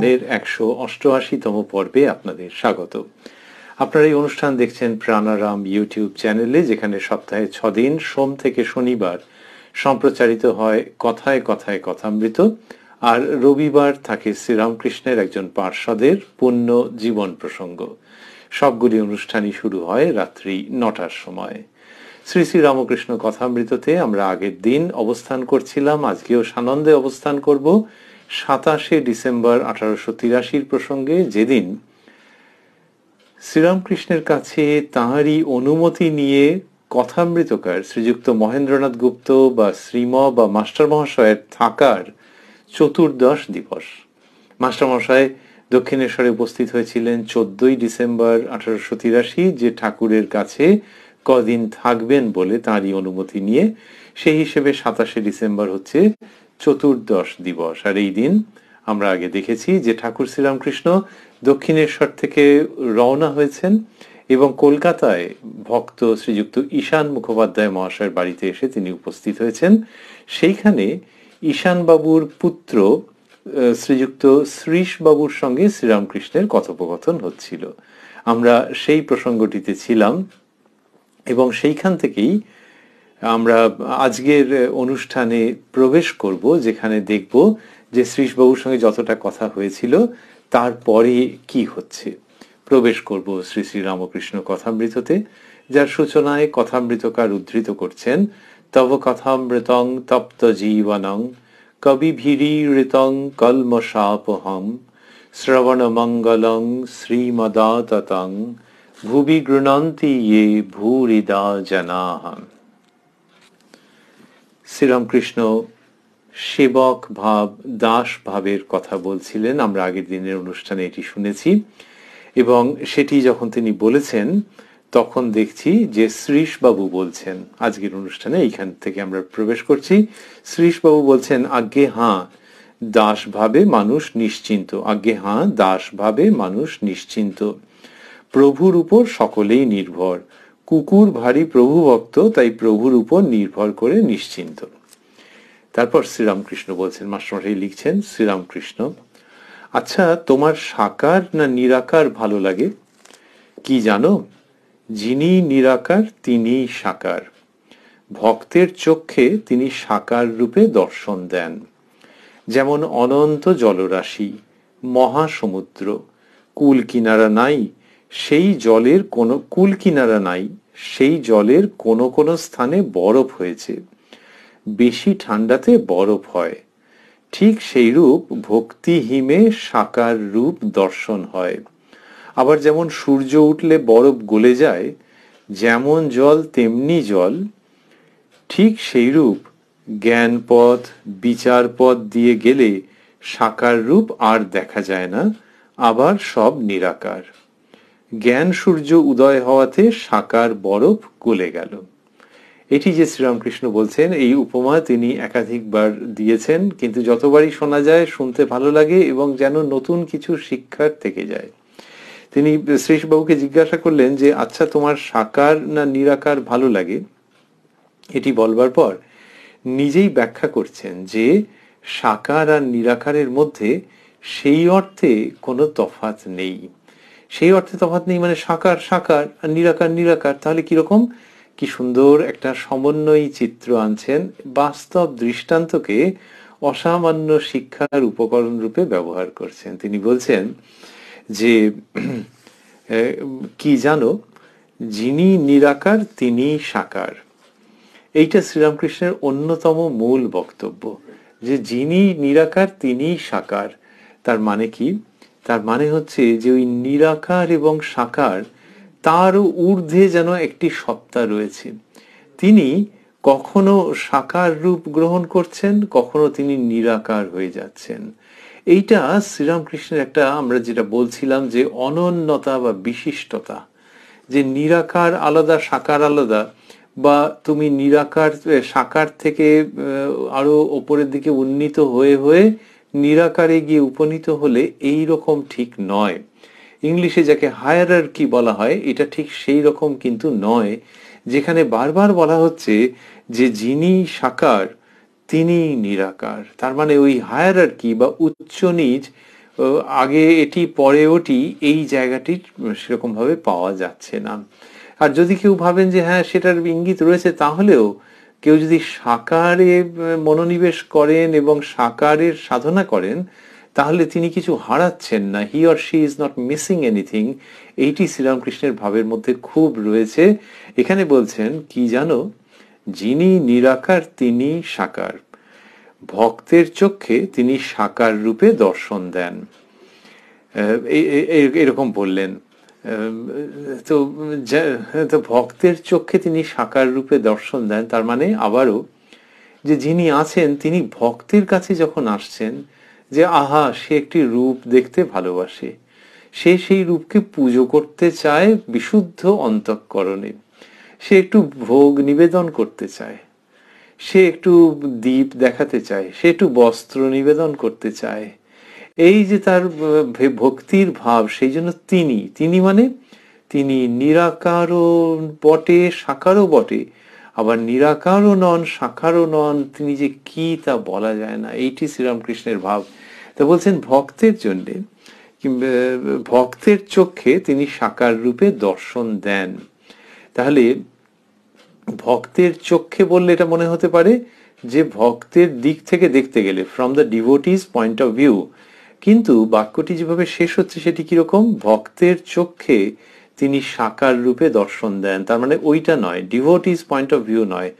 অনুষ্ঠানের একশো অষ্টআশিতম পর্বে আপনাদের স্বাগত আপনারা এই অনুষ্ঠান দেখছেন প্রাণারাম ইউটিউব চ্যানেলে যেখানে সপ্তাহে ছদিন সোম থেকে শনিবার সম্প্রচারিত হয় কথায় কথায় কথামৃত আর রবিবার থাকে শ্রীরামকৃষ্ণের একজন পার্ষদের পূর্ণ জীবন প্রসঙ্গ সবগুলি অনুষ্ঠানই শুরু হয় রাত্রি নটার সময় শ্রী শ্রী রামকৃষ্ণ কথামৃততে আমরা আগের দিন অবস্থান করছিলাম আজকেও সানন্দে অবস্থান করব সাতাশে ডিসেম্বর আঠারোশো তিরাশির প্রসঙ্গে যেদিন শ্রীরামকৃষ্ণের কাছে তাঁহারই অনুমতি নিয়ে কথামৃতকার শ্রীযুক্ত মহেন্দ্রনাথ গুপ্ত বা শ্রীম বা মাস্টার মহাশয়ের থাকার চতুর্দশ দিবস মাস্টার মহাশয় দক্ষিণেশ্বরে উপস্থিত হয়েছিলেন চোদ্দই ডিসেম্বর আঠারোশো তিরাশি যে ঠাকুরের কাছে কদিন থাকবেন বলে তাঁরই অনুমতি নিয়ে সেই হিসেবে সাতাশে ডিসেম্বর হচ্ছে চতুর্দশ দিবস আর এই দিন আমরা আগে দেখেছি যে ঠাকুর শ্রীরামকৃষ্ণ দক্ষিণেশ্বর থেকে রওনা হয়েছেন এবং কলকাতায় ভক্ত শ্রীযুক্ত ঈশান মুখোপাধ্যায় মহাশয়ের বাড়িতে এসে তিনি উপস্থিত হয়েছেন সেইখানে ঈশানবাবুর পুত্র শ্রীযুক্ত শ্রীশবাবুর সঙ্গে শ্রীরামকৃষ্ণের কথোপকথন হচ্ছিল আমরা সেই প্রসঙ্গটিতে ছিলাম এবং সেইখান থেকেই আমরা আজকের অনুষ্ঠানে প্রবেশ করব যেখানে দেখব যে শ্রীশবাবুর সঙ্গে যতটা কথা হয়েছিল তারপরে কি হচ্ছে প্রবেশ করব শ্রী শ্রী রামকৃষ্ণ কথামৃততে যার সূচনায় কথামৃতকার উদ্ধৃত করছেন তব কথামৃতং তপ্ত জীবনং কবিভিরীতং শ্রবণ শ্রবণমঙ্গলং শ্রীমদাততং ভুবি গৃণন্তি ইয়ে ভূরিদা জনাহম শ্রীরামকৃষ্ণ সেবক ভাব দাস ভাবের কথা বলছিলেন আমরা আগের দিনের অনুষ্ঠানে এটি শুনেছি এবং সেটি যখন তিনি বলেছেন তখন দেখছি যে শ্রীশবাবু বলছেন আজকের অনুষ্ঠানে এইখান থেকে আমরা প্রবেশ করছি শ্রীশবাবু বলছেন আজ্ঞে হাঁ ভাবে মানুষ নিশ্চিন্ত আজ্ঞে হাঁ ভাবে মানুষ নিশ্চিন্ত প্রভুর উপর সকলেই নির্ভর কুকুর ভারী প্রভু ভক্ত তাই প্রভুর উপর নির্ভর করে নিশ্চিন্ত তারপর শ্রীরামকৃষ্ণ বলছেন মাস্টারমশাই লিখছেন শ্রীরামকৃষ্ণ আচ্ছা তোমার সাকার না নিরাকার ভালো লাগে কি জানো যিনি নিরাকার তিনি সাকার ভক্তের চক্ষে তিনি সাকার রূপে দর্শন দেন যেমন অনন্ত জলরাশি মহাসমুদ্র কুল কিনারা নাই সেই জলের কোনো কুল কিনারা নাই সেই জলের কোনো কোনো স্থানে বরফ হয়েছে বেশি ঠান্ডাতে বরফ হয় ঠিক সেই রূপ ভক্তিহীমে সাকার রূপ দর্শন হয় আবার যেমন সূর্য উঠলে বরফ গলে যায় যেমন জল তেমনি জল ঠিক সেই রূপ জ্ঞান পথ বিচার পথ দিয়ে গেলে সাকার রূপ আর দেখা যায় না আবার সব নিরাকার জ্ঞান সূর্য উদয় হওয়াতে সাকার বরফ গলে গেল এটি যে শ্রীরামকৃষ্ণ বলছেন এই উপমা তিনি একাধিকবার দিয়েছেন কিন্তু যতবারই শোনা যায় শুনতে ভালো লাগে এবং যেন নতুন কিছু শিক্ষার থেকে যায় তিনি শ্রীষবাবুকে জিজ্ঞাসা করলেন যে আচ্ছা তোমার সাকার না নিরাকার ভালো লাগে এটি বলবার পর নিজেই ব্যাখ্যা করছেন যে সাকার আর নিরাকারের মধ্যে সেই অর্থে কোনো তফাত নেই সেই অর্থে তফাত নেই মানে সাকার সাকার আর নিরাকার নিরাকার তাহলে কিরকম কি সুন্দর একটা সমন্বয়ী চিত্র আনছেন বাস্তব দৃষ্টান্তকে অসামান্য শিক্ষার উপকরণ রূপে ব্যবহার করছেন তিনি বলছেন যে কি জানো যিনি নিরাকার তিনি সাকার এইটা শ্রীরামকৃষ্ণের অন্যতম মূল বক্তব্য যে যিনি নিরাকার তিনি সাকার তার মানে কি তার মানে হচ্ছে যে ওই নিরাকার এবং সাকার তারও ঊর্ধ্বে যেন একটি সত্তা রয়েছে তিনি কখনো সাকার রূপ গ্রহণ করছেন কখনো তিনি নিরাকার হয়ে যাচ্ছেন এইটা শ্রীরামকৃষ্ণের একটা আমরা যেটা বলছিলাম যে অনন্যতা বা বিশিষ্টতা যে নিরাকার আলাদা সাকার আলাদা বা তুমি নিরাকার সাকার থেকে আরো ওপরের দিকে উন্নীত হয়ে হয়ে নিরাকারে গিয়ে উপনীত হলে এই রকম ঠিক নয় ইংলিশে যাকে হায়ার কি বলা হয় এটা ঠিক সেই রকম কিন্তু নয় যেখানে বারবার বলা হচ্ছে যে যিনি সাকার তিনি নিরাকার তার মানে ওই হায়ার কি বা উচ্চ নিজ আগে এটি পরে ওটি এই জায়গাটি সেরকমভাবে পাওয়া যাচ্ছে না আর যদি কেউ ভাবেন যে হ্যাঁ সেটার ইঙ্গিত রয়েছে তাহলেও কেউ যদি সাকারে মনোনিবেশ করেন এবং সাকারের সাধনা করেন তাহলে তিনি কিছু হারাচ্ছেন না he or she is not missing anything এইটি শ্রীরামকৃষ্ণের ভাবের মধ্যে খুব রয়েছে এখানে বলছেন কি জানো যিনি নিরাকার তিনি সাকার ভক্তের চক্ষে তিনি সাকার রূপে দর্শন দেন এরকম বললেন তো তো ভক্তের চোখে তিনি সাকার রূপে দর্শন দেন তার মানে আবারও যে যিনি আছেন তিনি ভক্তের কাছে যখন আসছেন যে আহা সে একটি রূপ দেখতে ভালোবাসে সে সেই রূপকে পুজো করতে চায় বিশুদ্ধ অন্তঃকরণে সে একটু ভোগ নিবেদন করতে চায় সে একটু দ্বীপ দেখাতে চায় সে একটু বস্ত্র নিবেদন করতে চায় এই যে তার ভক্তির ভাব সেই জন্য তিনি তিনি মানে তিনি নিরাকারও বটে সাকারও বটে আবার নিরাকারও নন সাকারও নন তিনি যে কি তা বলা যায় না এইটি শ্রীরামকৃষ্ণের ভাব তা বলছেন ভক্তের জন্যে ভক্তের চোখে তিনি সাকার রূপে দর্শন দেন তাহলে ভক্তের চোখে বললে এটা মনে হতে পারে যে ভক্তের দিক থেকে দেখতে গেলে from the devotee's point of view কিন্তু বাক্যটি যেভাবে শেষ হচ্ছে সেটি কিরকম ভক্তের চোখে তিনি সাকার রূপে দর্শন দেন তার মানে ওইটা নয় ডিভোটিস পয়েন্ট অফ ভিউ নয়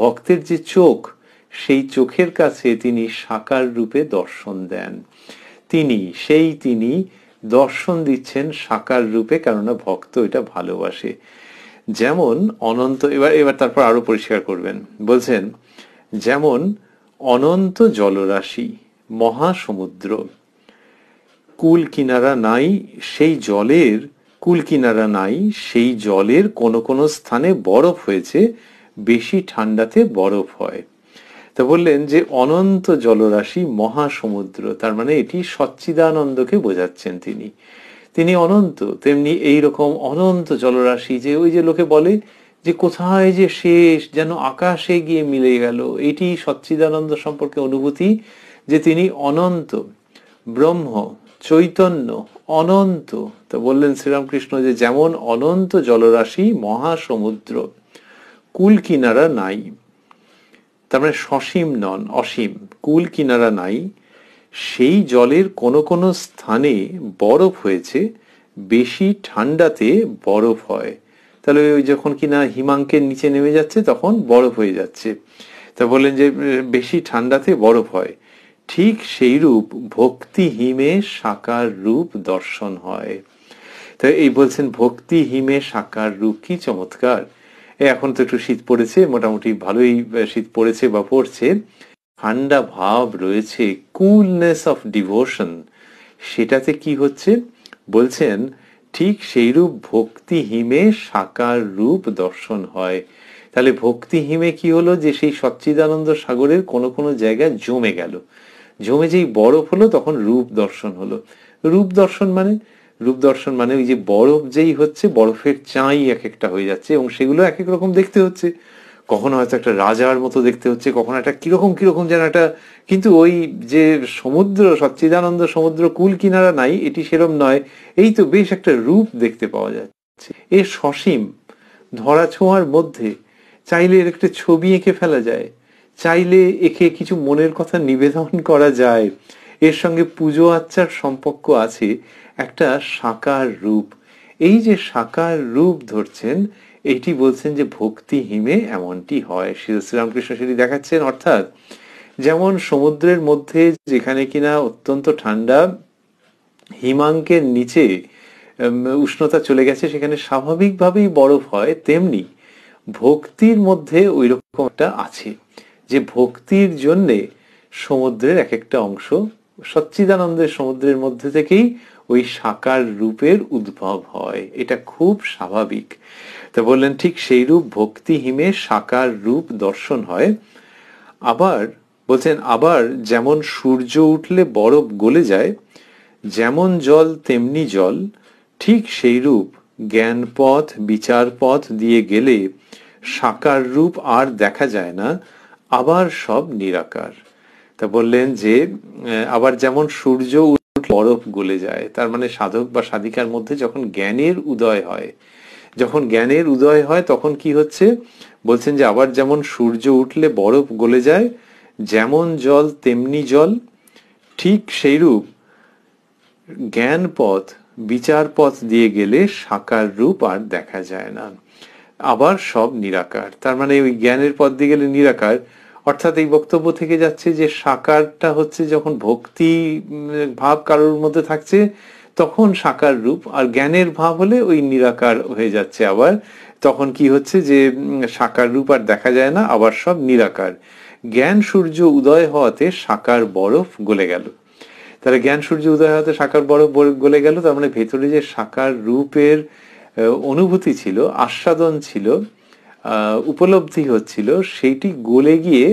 ভক্তের যে চোখ সেই চোখের কাছে তিনি সাকার রূপে দর্শন দেন তিনি সেই তিনি দর্শন দিচ্ছেন সাকার রূপে কেননা ভক্ত এটা ভালোবাসে যেমন অনন্ত এবার এবার তারপর আরো পরিষ্কার করবেন বলছেন যেমন অনন্ত জলরাশি মহাসমুদ্র কুল কিনারা নাই সেই জলের কুল কিনারা নাই সেই জলের কোনো কোনো স্থানে বরফ হয়েছে বেশি ঠান্ডাতে বরফ হয় তো বললেন যে অনন্ত জলরাশি মহাসমুদ্র তার মানে এটি সচ্চিদানন্দকে বোঝাচ্ছেন তিনি তিনি অনন্ত তেমনি এই রকম অনন্ত জলরাশি যে ওই যে লোকে বলে যে কোথায় যে শেষ যেন আকাশে গিয়ে মিলে গেল এটি সচ্চিদানন্দ সম্পর্কে অনুভূতি যে তিনি অনন্ত ব্রহ্ম চৈতন্য অনন্ত তো বললেন শ্রীরামকৃষ্ণ যে যেমন অনন্ত জলরাশি মহাসমুদ্র কুল কিনারা নাই তার মানে সসীম নন অসীম কুল কিনারা নাই সেই জলের কোন কোন স্থানে বরফ হয়েছে বেশি ঠান্ডাতে বরফ হয় তাহলে ওই যখন কিনা হিমাঙ্কের নিচে নেমে যাচ্ছে তখন বরফ হয়ে যাচ্ছে তা বললেন যে বেশি ঠান্ডাতে বরফ হয় ঠিক সেইরূপ ভক্তি হিমে সাকার রূপ দর্শন হয় তাই এই বলছেন ভক্তি হিমে সাকার রূপ কি চমৎকার এখন তো একটু শীত পড়েছে মোটামুটি ভালোই শীত পড়েছে বা পড়ছে ঠান্ডা ভাব রয়েছে কুলনেস অফ ডিভোশন সেটাতে কি হচ্ছে বলছেন ঠিক সেইরূপ ভক্তি হিমে সাকার রূপ দর্শন হয় তাহলে ভক্তি হিমে কি হলো যে সেই সচ্চিদানন্দ সাগরের কোনো কোনো জায়গা জমে গেল জমে যেই বরফ হলো তখন রূপ দর্শন হলো রূপ দর্শন মানে রূপ দর্শন মানে ওই যে বরফ যেই হচ্ছে বরফের চাঁই এক একটা হয়ে যাচ্ছে এবং সেগুলো এক এক রকম দেখতে হচ্ছে কখনো হয়তো একটা রাজার মতো দেখতে হচ্ছে কখনো একটা কিরকম কিরকম যেন একটা কিন্তু ওই যে সমুদ্র সচ্চিদানন্দ সমুদ্র কুল কিনারা নাই এটি সেরম নয় এই তো বেশ একটা রূপ দেখতে পাওয়া যাচ্ছে এ সসীম ধরা ছোঁয়ার মধ্যে চাইলে এর একটা ছবি এঁকে ফেলা যায় চাইলে একে কিছু মনের কথা নিবেদন করা যায় এর সঙ্গে পুজো আচ্চার সম্পর্ক আছে একটা সাকার রূপ এই যে সাকার রূপ ধরছেন এইটি বলছেন যে ভক্তি হিমে এমনটি হয় শ্রী শ্রীরামকৃষ্ণ সেটি দেখাচ্ছেন অর্থাৎ যেমন সমুদ্রের মধ্যে যেখানে কিনা অত্যন্ত ঠান্ডা হিমাঙ্কের নিচে উষ্ণতা চলে গেছে সেখানে স্বাভাবিকভাবেই বরফ হয় তেমনি ভক্তির মধ্যে ওই রকম একটা আছে যে ভক্তির জন্যে সমুদ্রের এক একটা অংশ সচ্চিদানন্দের সমুদ্রের মধ্যে থেকেই ওই সাকার রূপের উদ্ভব হয় এটা খুব স্বাভাবিক তা বললেন ঠিক সেই রূপ ভক্তি হিমে সাকার রূপ দর্শন হয় আবার বলছেন আবার যেমন সূর্য উঠলে বরফ গলে যায় যেমন জল তেমনি জল ঠিক সেই রূপ জ্ঞান পথ বিচার পথ দিয়ে গেলে সাকার রূপ আর দেখা যায় না আবার সব নিরাকার তা বললেন যে আবার যেমন সূর্য বরফ গলে যায় তার মানে সাধক বা সাধিকার মধ্যে যখন জ্ঞানের উদয় হয় যখন জ্ঞানের উদয় হয় তখন কি হচ্ছে বলছেন যে আবার যেমন সূর্য উঠলে বরফ গলে যায় যেমন জল তেমনি জল ঠিক সেইরূপ জ্ঞান পথ বিচার পথ দিয়ে গেলে সাকার রূপ আর দেখা যায় না আবার সব নিরাকার তার মানে ওই জ্ঞানের পথ দিয়ে গেলে নিরাকার অর্থাৎ এই বক্তব্য থেকে যাচ্ছে যে সাকারটা হচ্ছে যখন ভক্তি ভাব কারোর মধ্যে থাকছে তখন সাকার রূপ আর জ্ঞানের ভাব হলে ওই নিরাকার হয়ে যাচ্ছে আবার তখন কি হচ্ছে যে সাকার রূপ আর দেখা যায় না আবার সব নিরাকার জ্ঞান সূর্য উদয় হওয়াতে সাকার বরফ গলে গেল তাহলে জ্ঞান সূর্য উদয় হওয়াতে সাকার বরফ গলে গেল তার মানে ভেতরে যে সাকার রূপের অনুভূতি ছিল আস্বাদন ছিল উপলব্ধি হচ্ছিল সেইটি গলে গিয়ে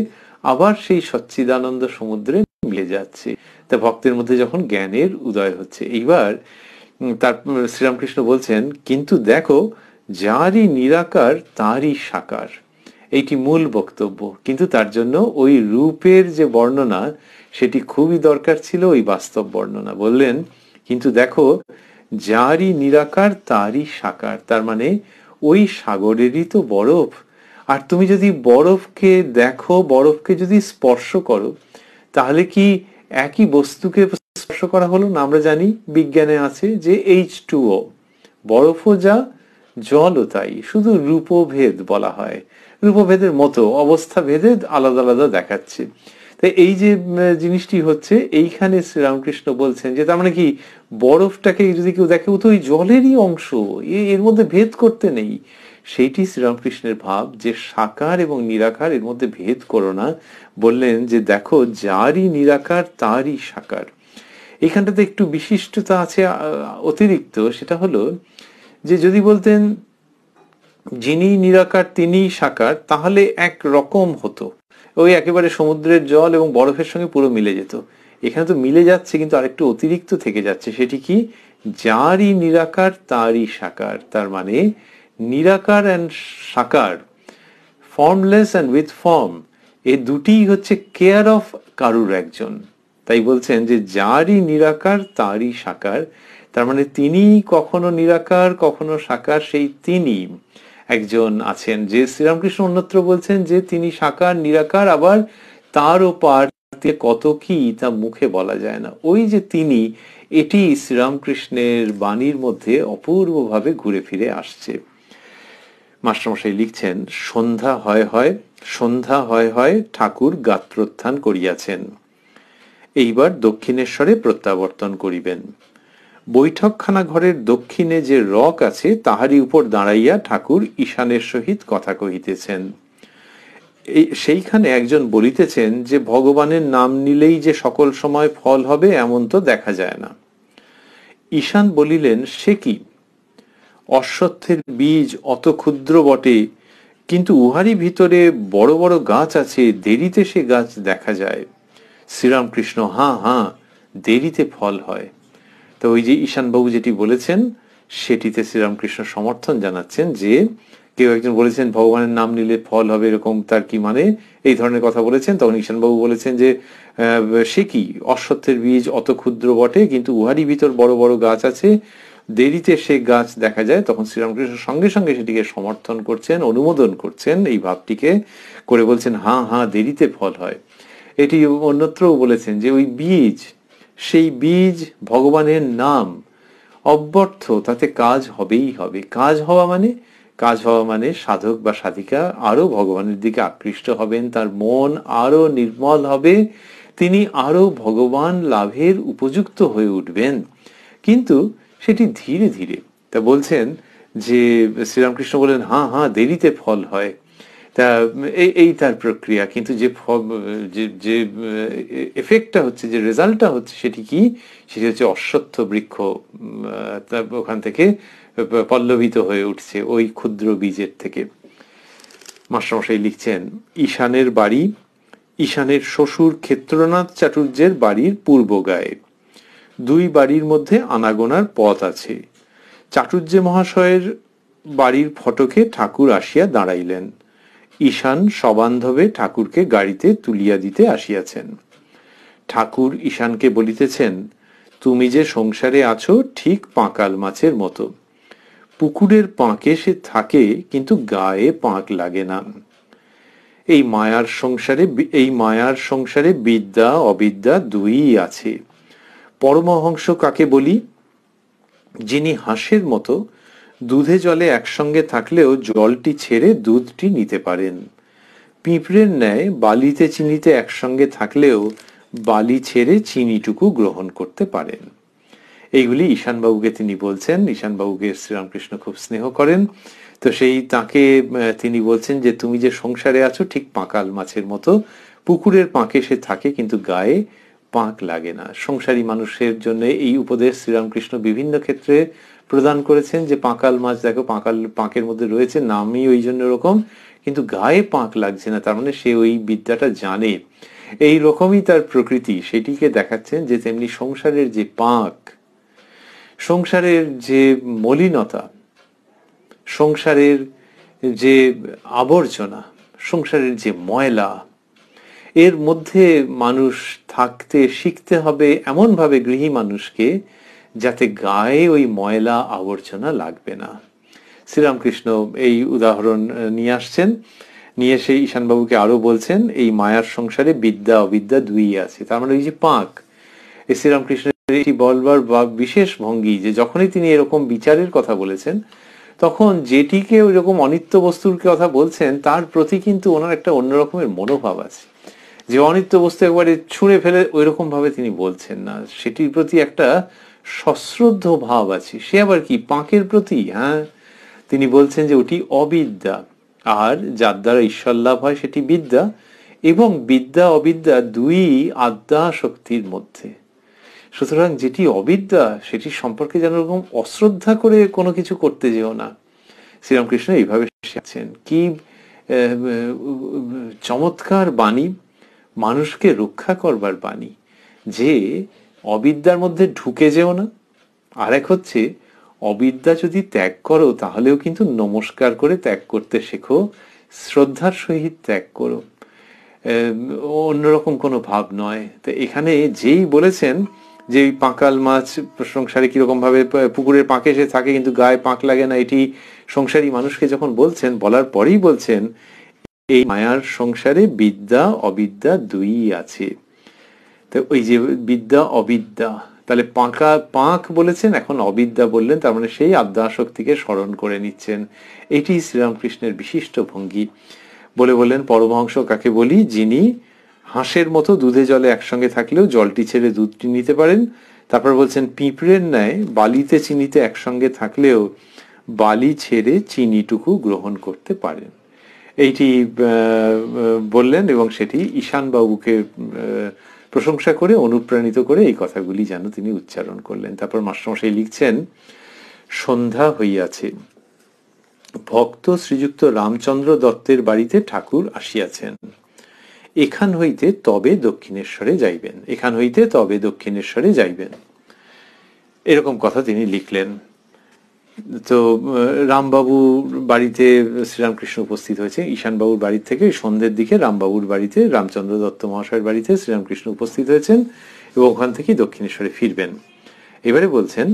আবার সেই সচ্ছিদানন্দ সমুদ্রে মিলে যাচ্ছে তা ভক্তের মধ্যে যখন জ্ঞানের উদয় হচ্ছে এইবার তার শ্রীরামকৃষ্ণ বলছেন কিন্তু দেখো যারই নিরাকার তারই সাকার এইটি মূল বক্তব্য কিন্তু তার জন্য ওই রূপের যে বর্ণনা সেটি খুবই দরকার ছিল ওই বাস্তব বর্ণনা বললেন কিন্তু দেখো যারই নিরাকার তারই সাকার তার মানে ওই সাগরেরই তো বরফ আর তুমি যদি বরফকে দেখো বরফকে যদি স্পর্শ করো তাহলে কি একই বস্তুকে স্পর্শ করা হলো না আমরা জানি বিজ্ঞানে আছে যে এইচ টু ও বরফও যা জলও তাই শুধু রূপভেদ বলা হয় রূপভেদের মতো অবস্থা ভেদে আলাদা আলাদা দেখাচ্ছে তাই এই যে জিনিসটি হচ্ছে এইখানে শ্রীরামকৃষ্ণ বলছেন যে তার মানে কি বরফটাকে যদি কেউ দেখে ও তো ওই জলেরই অংশ এর মধ্যে ভেদ করতে নেই সেইটি শ্রীরামকৃষ্ণের ভাব যে সাকার এবং নিরাকার এর মধ্যে ভেদ করো না বললেন যে দেখো যারই নিরাকার তারই সাকার এখানটাতে একটু বিশিষ্টতা আছে অতিরিক্ত সেটা হলো যে যদি বলতেন যিনি নিরাকার তিনি সাকার তাহলে এক রকম হতো ওই একেবারে সমুদ্রের জল এবং বরফের সঙ্গে পুরো মিলে যেত এখানে তো মিলে যাচ্ছে কিন্তু আরেকটু অতিরিক্ত থেকে যাচ্ছে সেটি কি যারই নিরাকার তারই সাকার তার মানে নিরাকার অ্যান্ড সাকার ফর্মলেস অ্যান্ড উইথ ফর্ম এ দুটি হচ্ছে কেয়ার অফ কারুর একজন তাই বলছেন যে যারই নিরাকার তারই সাকার তার মানে তিনি কখনো নিরাকার কখনো সাকার সেই তিনি একজন আছেন যে শ্রীরামকৃষ্ণ অন্যত্র বলছেন যে তিনি সাকার নিরাকার আবার তার ও পার দিয়ে কত কি তা মুখে বলা যায় না ওই যে তিনি এটি শ্রীরামকৃষ্ণের বাণীর মধ্যে অপূর্বভাবে ঘুরে ফিরে আসছে মাস্টারমশাই লিখছেন সন্ধ্যা হয় হয় সন্ধ্যা হয় হয় ঠাকুর গাত্রোত্থান করিয়াছেন এইবার দক্ষিণেশ্বরে প্রত্যাবর্তন করিবেন বৈঠকখানা ঘরের দক্ষিণে যে রক আছে তাহারই উপর দাঁড়াইয়া ঠাকুর ঈশানের সহিত কথা কহিতেছেন এই সেইখানে একজন বলিতেছেন যে ভগবানের নাম নিলেই যে সকল সময় ফল হবে এমন তো দেখা যায় না ঈশান বলিলেন সে কি অশ্বত্থের বীজ অত ক্ষুদ্র বটে কিন্তু উহারই ভিতরে বড় বড় গাছ আছে দেরিতে সে গাছ দেখা যায় শ্রীরামকৃষ্ণ হাঁ হাঁ দেরিতে ফল হয় তো ওই যে ঈশানবাবু যেটি বলেছেন সেটিতে শ্রীরামকৃষ্ণ সমর্থন জানাচ্ছেন যে কেউ একজন বলেছেন ভগবানের নাম নিলে ফল হবে এরকম তার কি মানে এই ধরনের কথা বলেছেন তখন ঈশানবাবু বলেছেন যে সে কি অশ্বত্থের বীজ অত ক্ষুদ্র বটে কিন্তু উহারই ভিতর বড় বড় গাছ আছে দেরিতে সে গাছ দেখা যায় তখন শ্রীরামকৃষ্ণ সঙ্গে সঙ্গে সেটিকে সমর্থন করছেন অনুমোদন করছেন এই ভাবটিকে করে বলছেন হাঁ হাঁ দেরিতে ফল হয় এটি অন্যত্রও বলেছেন যে ওই বীজ সেই বীজ ভগবানের নাম অব্যর্থ তাতে কাজ হবেই হবে কাজ হওয়া মানে কাজ হওয়া মানে সাধক বা সাধিকা আরো ভগবানের দিকে আকৃষ্ট হবেন তার মন আরো নির্মল হবে তিনি আরো ভগবান লাভের উপযুক্ত হয়ে উঠবেন কিন্তু সেটি ধীরে ধীরে তা বলছেন যে শ্রীরামকৃষ্ণ বলেন হ্যাঁ হ্যাঁ দেরিতে ফল হয় তা এই তার প্রক্রিয়া কিন্তু যে যে এফেক্টটা হচ্ছে যে রেজাল্টটা হচ্ছে সেটি কি সেটি হচ্ছে অশ্বত্থ বৃক্ষ ওখান থেকে পল্লবিত হয়ে উঠছে ওই ক্ষুদ্র বীজের থেকে মাস্টারমশাই লিখছেন ঈশানের বাড়ি ঈশানের শ্বশুর ক্ষেত্রনাথ চাটুর্যের বাড়ির পূর্ব গায়ে দুই বাড়ির মধ্যে আনাগোনার পথ আছে চাটুর্য মহাশয়ের বাড়ির ফটকে ঠাকুর আসিয়া দাঁড়াইলেন ঈশান সবান্ধবে ঠাকুরকে গাড়িতে তুলিয়া দিতে আসিয়াছেন ঠাকুর ঈশানকে বলিতেছেন তুমি যে সংসারে আছো ঠিক পাঁকাল মাছের মতো পুকুরের পাঁকে সে থাকে কিন্তু গায়ে পাঁক লাগে না এই মায়ার সংসারে এই মায়ার সংসারে বিদ্যা অবিদ্যা দুই আছে পরমহংস কাকে বলি যিনি হাঁসের মতো দুধে জলে একসঙ্গে থাকলেও জলটি ছেড়ে দুধটি নিতে পারেন পিঁপড়ের ন্যায় বালিতে চিনিতে একসঙ্গে থাকলেও বালি ছেড়ে চিনিটুকু গ্রহণ করতে পারেন এইগুলি ঈশানবাবুকে তিনি বলছেন ঈশানবাবুকে শ্রীরামকৃষ্ণ খুব স্নেহ করেন তো সেই তাকে তিনি বলছেন যে তুমি যে সংসারে আছো ঠিক পাঁকাল মাছের মতো পুকুরের পাঁকে সে থাকে কিন্তু গায়ে পাঁক লাগে না সংসারী মানুষের জন্য এই উপদেশ শ্রীরামকৃষ্ণ বিভিন্ন ক্ষেত্রে প্রদান করেছেন যে পাঁকাল মাছ দেখো পাঁকাল পাঁকের মধ্যে রয়েছে নামই ওই জন্য ওরকম কিন্তু গায়ে পাঁক লাগছে না তার মানে সে ওই বিদ্যাটা জানে এই রকমই তার প্রকৃতি সেটিকে দেখাচ্ছেন যে তেমনি সংসারের যে পাঁক সংসারের যে মলিনতা সংসারের যে আবর্জনা সংসারের যে ময়লা এর মধ্যে মানুষ থাকতে শিখতে হবে এমনভাবে গৃহী মানুষকে যাতে গায়ে ওই ময়লা আবর্জনা লাগবে না শ্রীরামকৃষ্ণ এই উদাহরণ নিয়ে আসছেন নিয়ে এসে ঈশানবাবুকে আরও বলছেন এই মায়ার সংসারে বিদ্যা অবিদ্যা দুই আছে তার মানে ওই যে পাঁক এই শ্রীরামকৃষ্ণ এটি বলবার বা বিশেষ ভঙ্গি যে যখনই তিনি এরকম বিচারের কথা বলেছেন তখন যেটিকে ওই রকম অনিত্য বস্তুর কথা বলছেন তার প্রতি কিন্তু ওনার একটা অন্যরকমের মনোভাব আছে যে অনিত্য বস্তু একবারে ছুঁড়ে ফেলে ওই ভাবে তিনি বলছেন না সেটির প্রতি একটা সশ্রদ্ধ ভাব আছে সে আবার কি পাঁকের প্রতি হ্যাঁ তিনি বলছেন যে ওটি অবিদ্যা আর যার দ্বারা ঈশ্বর লাভ হয় সেটি বিদ্যা এবং বিদ্যা অবিদ্যা দুই আদ্যা শক্তির মধ্যে সুতরাং যেটি অবিদ্যা সেটি সম্পর্কে যেন এরকম অশ্রদ্ধা করে কোনো কিছু করতে যেও না শ্রীরামকৃষ্ণ এইভাবে শিখছেন কি চমৎকার বাণী মানুষকে রক্ষা করবার বাণী যে অবিদ্যার মধ্যে ঢুকে যেও না আর এক হচ্ছে অবিদ্যা যদি ত্যাগ করো তাহলেও কিন্তু নমস্কার করে ত্যাগ করতে শেখো শ্রদ্ধার সহিত ত্যাগ করো অন্যরকম কোনো ভাব নয় তো এখানে যেই বলেছেন যে পাঁকাল মাছ সংসারে কিরকম ভাবে পুকুরের পাঁকে সে থাকে কিন্তু গায়ে পাঁক লাগে না এটি সংসারী মানুষকে যখন বলছেন বলার পরেই বলছেন এই মায়ার সংসারে বিদ্যা অবিদ্যা দুই আছে তো ওই যে বিদ্যা অবিদ্যা তাহলে পাঁকা পাঁক বলেছেন এখন অবিদ্যা বললেন তার মানে সেই আদ্যাশক্তিকে স্মরণ করে নিচ্ছেন এটি শ্রীরামকৃষ্ণের বিশিষ্ট ভঙ্গি বলে বললেন পরমহংস কাকে বলি যিনি হাঁসের মতো দুধে জলে একসঙ্গে থাকলেও জলটি ছেড়ে দুধটি নিতে পারেন তারপর বলছেন পিঁপড়ের ন্যায় বালিতে চিনিতে একসঙ্গে থাকলেও বালি ছেড়ে চিনিটুকু গ্রহণ করতে পারেন এইটি বললেন এবং সেটি ঈশানবাবুকে প্রশংসা করে অনুপ্রাণিত করে এই কথাগুলি যেন তিনি উচ্চারণ করলেন তারপর মাস্টারমশাই লিখছেন সন্ধ্যা হইয়াছে ভক্ত শ্রীযুক্ত রামচন্দ্র দত্তের বাড়িতে ঠাকুর আসিয়াছেন এখান হইতে তবে দক্ষিণেশ্বরে যাইবেন এখান হইতে তবে দক্ষিণেশ্বরে যাইবেন এরকম কথা তিনি লিখলেন তো রামবাবুর বাড়িতে শ্রীরামকৃষ্ণ উপস্থিত হয়েছে ঈশানবাবুর বাড়ি থেকে সন্ধ্যের দিকে রামবাবুর বাড়িতে রামচন্দ্র দত্ত মহাশয়ের বাড়িতে শ্রীরামকৃষ্ণ উপস্থিত হয়েছেন এবং ওখান থেকেই দক্ষিণেশ্বরে ফিরবেন এবারে বলছেন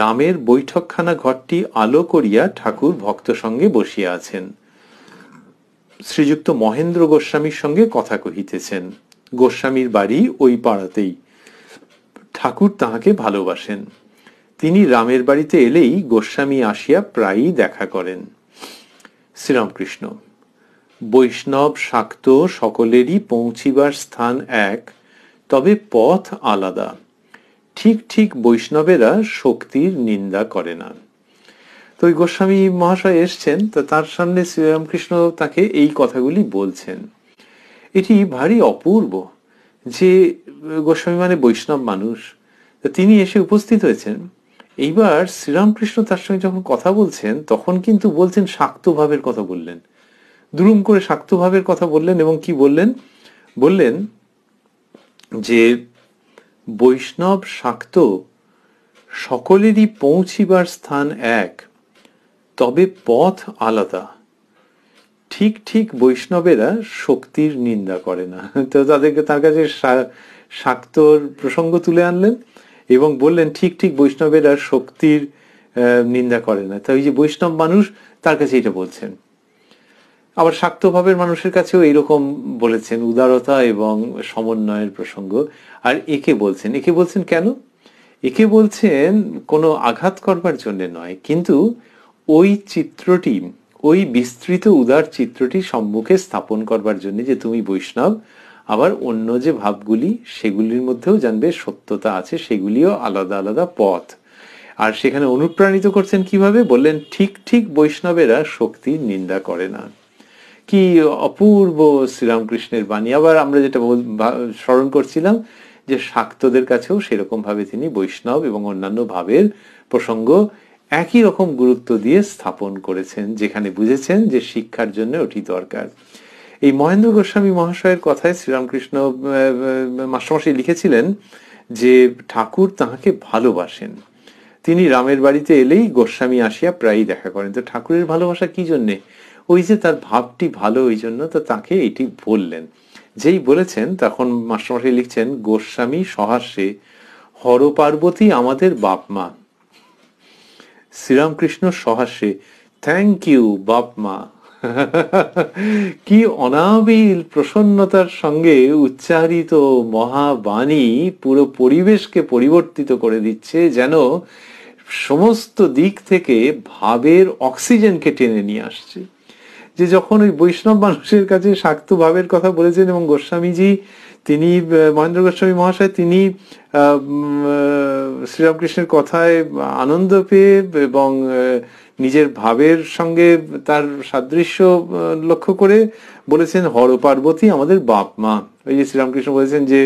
রামের বৈঠকখানা ঘরটি আলো করিয়া ঠাকুর ভক্ত সঙ্গে বসিয়া আছেন শ্রীযুক্ত মহেন্দ্র গোস্বামীর সঙ্গে কথা কহিতেছেন গোস্বামীর বাড়ি ওই পাড়াতেই ঠাকুর তাহাকে ভালোবাসেন তিনি রামের বাড়িতে এলেই গোস্বামী আসিয়া প্রায়ই দেখা করেন শ্রীরামকৃষ্ণ বৈষ্ণব শাক্ত সকলেরই পৌঁছিবার স্থান এক তবে পথ আলাদা ঠিক ঠিক বৈষ্ণবেরা শক্তির নিন্দা করে না তো ওই গোস্বামী মহাশয় এসছেন তো তার সামনে শ্রীরামকৃষ্ণ তাকে এই কথাগুলি বলছেন এটি ভারী অপূর্ব যে গোস্বামী মানে বৈষ্ণব মানুষ তিনি এসে উপস্থিত হয়েছেন এইবার শ্রীরামকৃষ্ণ তার সঙ্গে যখন কথা বলছেন তখন কিন্তু বলছেন শাক্তভাবের কথা বললেন দুরুম করে শাক্তভাবের কথা বললেন এবং কি বললেন বললেন যে বৈষ্ণব শাক্ত সকলেরই পৌঁছিবার স্থান এক তবে পথ আলাদা ঠিক ঠিক বৈষ্ণবেরা শক্তির নিন্দা করে না তো তাদেরকে তার কাছে শাক্তর প্রসঙ্গ তুলে আনলেন এবং বললেন ঠিক ঠিক বৈষ্ণবেরা শক্তির নিন্দা করে না তাই যে বৈষ্ণব মানুষ তার কাছে এটা বলছেন আবার শাক্তভাবের মানুষের কাছেও এইরকম বলেছেন উদারতা এবং সমন্বয়ের প্রসঙ্গ আর একে বলছেন একে বলছেন কেন একে বলছেন কোনো আঘাত করবার জন্য নয় কিন্তু ওই চিত্রটি ওই বিস্তৃত উদার চিত্রটি সম্মুখে স্থাপন করবার জন্য যে তুমি বৈষ্ণব আবার অন্য যে ভাবগুলি সেগুলির মধ্যেও জানবে সত্যতা আছে সেগুলিও আলাদা আলাদা পথ আর সেখানে অনুপ্রাণিত করছেন কিভাবে বললেন ঠিক ঠিক বৈষ্ণবেরা শক্তির নিন্দা করে না কি অপূর্ব শ্রীরামকৃষ্ণের বাণী আবার আমরা যেটা স্মরণ করছিলাম যে শাক্তদের কাছেও সেরকমভাবে তিনি বৈষ্ণব এবং অন্যান্য ভাবের প্রসঙ্গ একই রকম গুরুত্ব দিয়ে স্থাপন করেছেন যেখানে বুঝেছেন যে শিক্ষার জন্য ওটি দরকার এই মহেন্দ্র গোস্বামী মহাশয়ের কথায় শ্রীরামকৃষ্ণ মাস্টারমশাই লিখেছিলেন যে ঠাকুর তাহাকে ভালোবাসেন তিনি রামের বাড়িতে এলেই গোস্বামী আসিয়া প্রায়ই দেখা করেন তো ঠাকুরের ভালোবাসা কি জন্যে ওই যে তার ভাবটি ভালো ওই জন্য তো তাকে এটি বললেন যেই বলেছেন তখন মাস্টারমশাই লিখছেন গোস্বামী সহাস্যে হর পার্বতী আমাদের বাপ মা শ্রীরামকৃষ্ণ সহাসে থ্যাংক ইউ বাপ মা কি অনাবিল প্রসন্নতার সঙ্গে উচ্চারিত মহাবাণী পুরো পরিবেশকে পরিবর্তিত করে দিচ্ছে যেন সমস্ত দিক থেকে ভাবের অক্সিজেনকে টেনে নিয়ে আসছে যে যখন ওই বৈষ্ণব মানুষের কাছে শাক্ত ভাবের কথা বলেছেন এবং গোস্বামীজি তিনি মহেন্দ্র গোস্বামী মহাশয় তিনি শ্রীরামকৃষ্ণের কথায় আনন্দ পেয়ে এবং নিজের ভাবের সঙ্গে তার সাদৃশ্য লক্ষ্য করে বলেছেন হর পার্বতী আমাদের বাপ মা ওই যে শ্রীরামকৃষ্ণ বলেছেন যে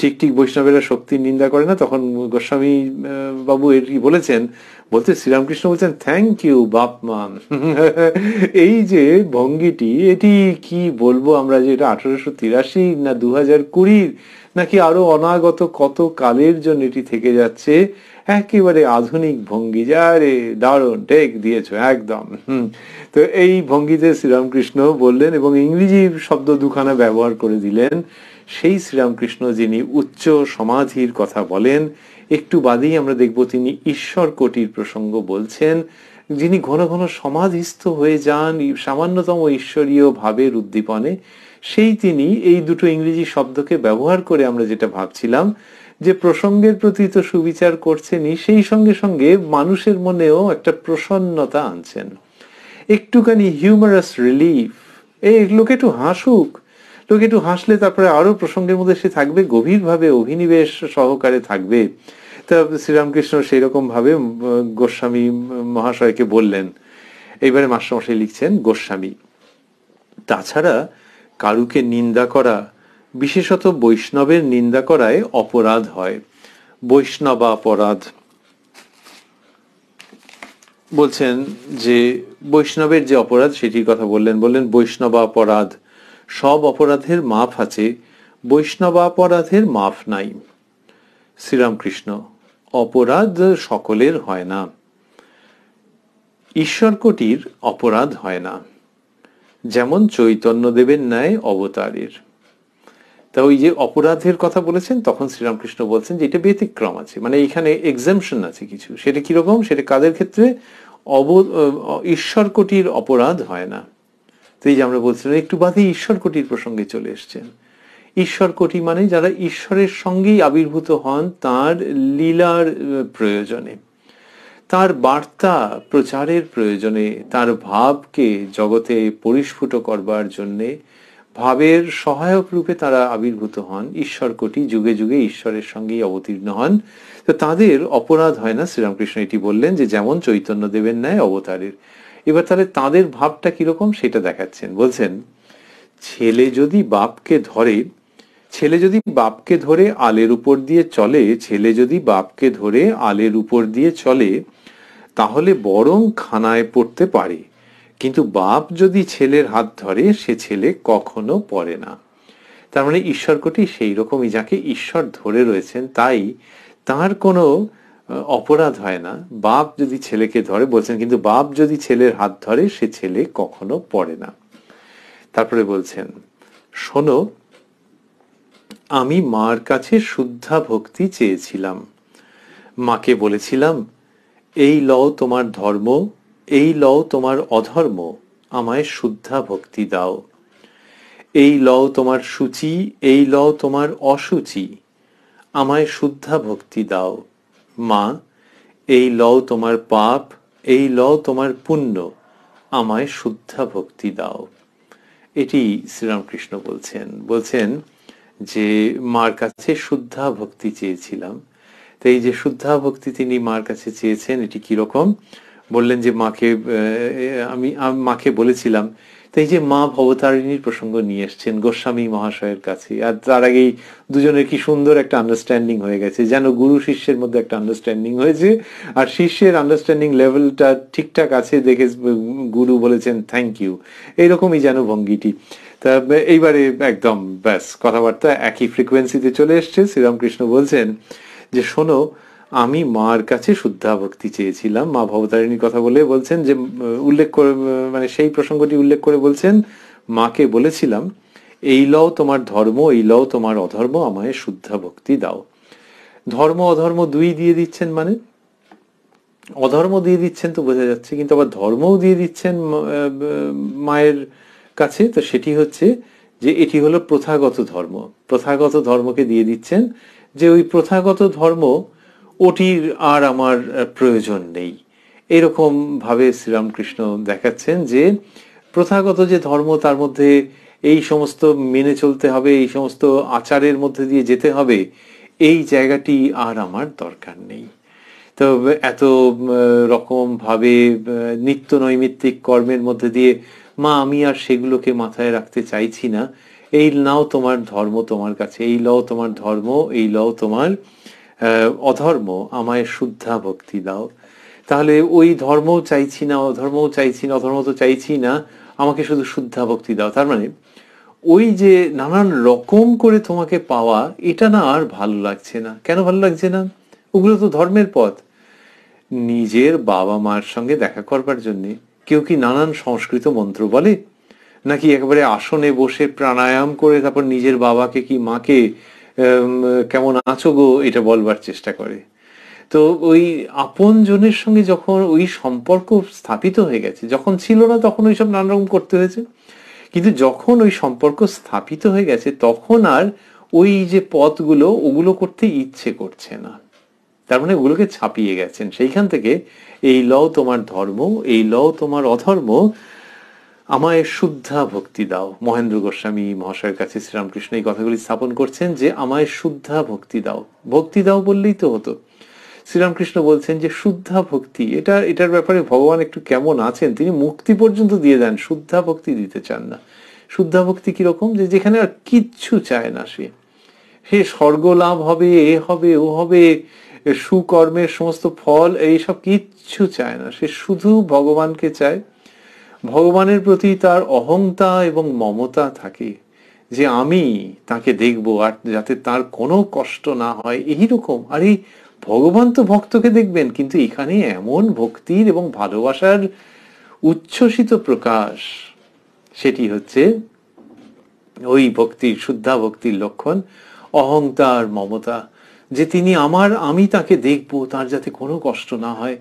ঠিক ঠিক বৈষ্ণবেরা শক্তির নিন্দা করে না তখন গোস্বামী বাবু কি বলেছেন বলতে শ্রীরামকৃষ্ণ বলছেন থ্যাংক ইউ বাপমান এই যে ভঙ্গিটি এটি কি বলবো আমরা যে এটা আঠারোশো তিরাশি না দু হাজার কুড়ির নাকি আরো অনাগত কত কালের জন্য এটি থেকে যাচ্ছে একেবারে আধুনিক ভঙ্গি যা রে দারুণ টেক দিয়েছ একদম তো এই ভঙ্গিতে শ্রীরামকৃষ্ণ বললেন এবং ইংরেজি শব্দ দুখানা ব্যবহার করে দিলেন সেই শ্রীরামকৃষ্ণ যিনি উচ্চ সমাধির কথা বলেন একটু বাদেই আমরা দেখব তিনি ঈশ্বর কোটির প্রসঙ্গ বলছেন যিনি ঘন ঘন সমাধিস্থ হয়ে যান সামান্যতম ঈশ্বরীয় ভাবের উদ্দীপনে সেই তিনি এই দুটো ইংরেজি শব্দকে ব্যবহার করে আমরা যেটা ভাবছিলাম যে প্রসঙ্গের প্রতি তো সুবিচার করছেনই সেই সঙ্গে সঙ্গে মানুষের মনেও একটা প্রসন্নতা আনছেন একটুখানি হিউমারাস রিলিফ এই লোকে একটু হাসুক লোকে একটু হাসলে তারপরে আরো প্রসঙ্গের মধ্যে সে থাকবে গভীরভাবে অভিনিবেশ সহকারে থাকবে তা শ্রীরামকৃষ্ণ সেই ভাবে গোস্বামী মহাশয়কে বললেন এইবারে মাস্টারমশাই লিখছেন গোস্বামী তাছাড়া কারুকে নিন্দা করা বিশেষত বৈষ্ণবের নিন্দা করায় অপরাধ হয় অপরাধ বলছেন যে বৈষ্ণবের যে অপরাধ সেটির কথা বললেন বললেন অপরাধ সব অপরাধের মাফ আছে বৈষ্ণবাপরাধের মাফ নাই শ্রীরামকৃষ্ণ অপরাধ সকলের হয় না ঈশ্বর কোটির অপরাধ হয় না যেমন চৈতন্যদেবের ন্যায় অবতারের তা ওই যে অপরাধের কথা বলেছেন তখন শ্রীরামকৃষ্ণ বলছেন যে এটা ব্যতিক্রম আছে মানে এখানে এক্সামশন আছে কিছু সেটা কিরকম সেটা কাদের ক্ষেত্রে অব ঈশ্বর কোটির অপরাধ হয় না তো এই যে আমরা বলছিলাম একটু বাদে ঈশ্বর কোটির প্রসঙ্গে চলে এসছেন ঈশ্বর কোটি মানে যারা ঈশ্বরের সঙ্গেই আবির্ভূত হন তার লীলার প্রয়োজনে তার বার্তা প্রচারের প্রয়োজনে তার ভাবকে জগতে পরিস্ফুট করবার জন্যে ভাবের সহায়ক রূপে তারা আবির্ভূত হন ঈশ্বর কোটি যুগে যুগে ঈশ্বরের সঙ্গেই অবতীর্ণ হন তো তাদের অপরাধ হয় না শ্রীরামকৃষ্ণ এটি বললেন যে যেমন চৈতন্য দেবের ন্যায় অবতারের এবার তাহলে তাদের ভাবটা কিরকম সেটা দেখাচ্ছেন বলছেন ছেলে যদি বাপকে ধরে ছেলে যদি বাপকে ধরে আলের উপর দিয়ে চলে ছেলে যদি বাপকে ধরে আলের উপর দিয়ে চলে তাহলে বরং খানায় পড়তে পারে কিন্তু বাপ যদি ছেলের হাত ধরে সে ছেলে কখনো পড়ে না তার মানে ঈশ্বরকটি সেই রকমই যাকে ঈশ্বর ধরে রয়েছেন তাই তার কোনো অপরাধ হয় না বাপ যদি ছেলেকে ধরে বলছেন কিন্তু বাপ যদি ছেলের হাত ধরে সে ছেলে কখনো পড়ে না তারপরে বলছেন শোনো আমি মার কাছে শুদ্ধা ভক্তি চেয়েছিলাম মাকে বলেছিলাম এই লও তোমার ধর্ম এই লও তোমার অধর্ম আমায় শুদ্ধা ভক্তি দাও এই লও তোমার সূচি এই লও তোমার অসূচি আমায় শুদ্ধা ভক্তি দাও মা এই লও তোমার পাপ এই লও তোমার পুণ্য আমায় শুদ্ধা ভক্তি দাও এটি শ্রীরামকৃষ্ণ বলছেন বলছেন যে মার কাছে শুদ্ধা ভক্তি চেয়েছিলাম তো এই যে শুদ্ধা ভক্তি তিনি মার কাছে চেয়েছেন এটি কিরকম বললেন যে মাকে আমি মাকে বলেছিলাম তো এই যে মা ভবতারিণীর প্রসঙ্গ নিয়ে এসছেন গোস্বামী মহাশয়ের কাছে আর তার আগেই দুজনের কি সুন্দর একটা আন্ডারস্ট্যান্ডিং হয়ে গেছে যেন গুরু শিষ্যের মধ্যে একটা আন্ডারস্ট্যান্ডিং হয়েছে আর শিষ্যের আন্ডারস্ট্যান্ডিং লেভেলটা ঠিকঠাক আছে দেখে গুরু বলেছেন থ্যাংক ইউ এইরকমই যেন ভঙ্গিটি তা এইবারে একদম ব্যাস কথাবার্তা একই ফ্রিকোয়েন্সিতে চলে এসছে শ্রীরামকৃষ্ণ বলছেন যে শোনো আমি মার কাছে শুদ্ধা ভক্তি চেয়েছিলাম মা ভবতারিণীর কথা বলে বলছেন যে উল্লেখ করে মানে সেই প্রসঙ্গটি উল্লেখ করে বলছেন মাকে বলেছিলাম এই লও তোমার ধর্ম এই লও তোমার অধর্ম আমায় শুদ্ধা ভক্তি দাও ধর্ম অধর্ম দুই দিয়ে দিচ্ছেন মানে অধর্ম দিয়ে দিচ্ছেন তো বোঝা যাচ্ছে কিন্তু আবার ধর্মও দিয়ে দিচ্ছেন মায়ের কাছে তো সেটি হচ্ছে যে এটি হলো প্রথাগত ধর্ম প্রথাগত ধর্মকে দিয়ে দিচ্ছেন যে ওই প্রথাগত ধর্ম ওটির আর আমার প্রয়োজন নেই এরকম ভাবে শ্রীরামকৃষ্ণ দেখাচ্ছেন যে প্রথাগত যে ধর্ম তার মধ্যে এই সমস্ত মেনে চলতে হবে এই সমস্ত আচারের মধ্যে দিয়ে যেতে হবে এই জায়গাটি আর আমার দরকার নেই তো এত রকমভাবে নিত্য নৈমিত্তিক কর্মের মধ্যে দিয়ে মা আমি আর সেগুলোকে মাথায় রাখতে চাইছি না এই নাও তোমার ধর্ম তোমার কাছে এই লও তোমার ধর্ম এই লও তোমার অধর্ম আমায় শুদ্ধা ভক্তি দাও তাহলে ওই ধর্ম চাইছি না অধর্ম চাইছি না অধর্ম তো চাইছি না আমাকে শুধু শুদ্ধা ভক্তি দাও তার মানে ওই যে নানান রকম করে তোমাকে পাওয়া এটা না আর ভালো লাগছে না কেন ভালো লাগছে না ওগুলো তো ধর্মের পথ নিজের বাবা মার সঙ্গে দেখা করবার জন্যে কেউ কি নানান সংস্কৃত মন্ত্র বলে নাকি একেবারে আসনে বসে প্রাণায়াম করে তারপর নিজের বাবাকে কি মাকে কেমন আছো গো এটা বলবার চেষ্টা করে তো ওই আপন জনের সঙ্গে যখন ওই সম্পর্ক স্থাপিত হয়ে গেছে যখন ছিল না তখন ওইসব নানারকম করতে হয়েছে কিন্তু যখন ওই সম্পর্ক স্থাপিত হয়ে গেছে তখন আর ওই যে পথগুলো ওগুলো করতে ইচ্ছে করছে না তার মানে ওগুলোকে ছাপিয়ে গেছেন সেইখান থেকে এই লও তোমার ধর্ম এই লও তোমার অধর্ম আমায় শুদ্ধা ভক্তি দাও মহেন্দ্র গোস্বামী মহাশয়ের কাছে শ্রীরামকৃষ্ণ এই কথাগুলি স্থাপন করছেন যে আমায় শুদ্ধা ভক্তি দাও ভক্তি দাও বললেই তো হতো শ্রীরামকৃষ্ণ বলছেন যে শুদ্ধা ভক্তি এটা এটার ব্যাপারে ভগবান একটু কেমন আছেন তিনি মুক্তি পর্যন্ত দিয়ে দেন শুদ্ধা ভক্তি দিতে চান না শুদ্ধা ভক্তি কিরকম যে যেখানে আর কিচ্ছু চায় না সে সে স্বর্গ লাভ হবে এ হবে ও হবে সুকর্মের সমস্ত ফল এইসব কিচ্ছু চায় না সে শুধু ভগবানকে চায় ভগবানের প্রতি তার অহংতা এবং মমতা থাকে যে আমি তাকে দেখব আর যাতে তার কোনো কষ্ট না হয় এইরকম আর এই ভগবান তো ভক্তকে দেখবেন কিন্তু এখানে এমন ভক্তির এবং ভালোবাসার উচ্ছ্বসিত প্রকাশ সেটি হচ্ছে ওই ভক্তির শুদ্ধা ভক্তির লক্ষণ অহংতার মমতা যে তিনি আমার আমি তাকে দেখব তার যাতে কোনো কষ্ট না হয়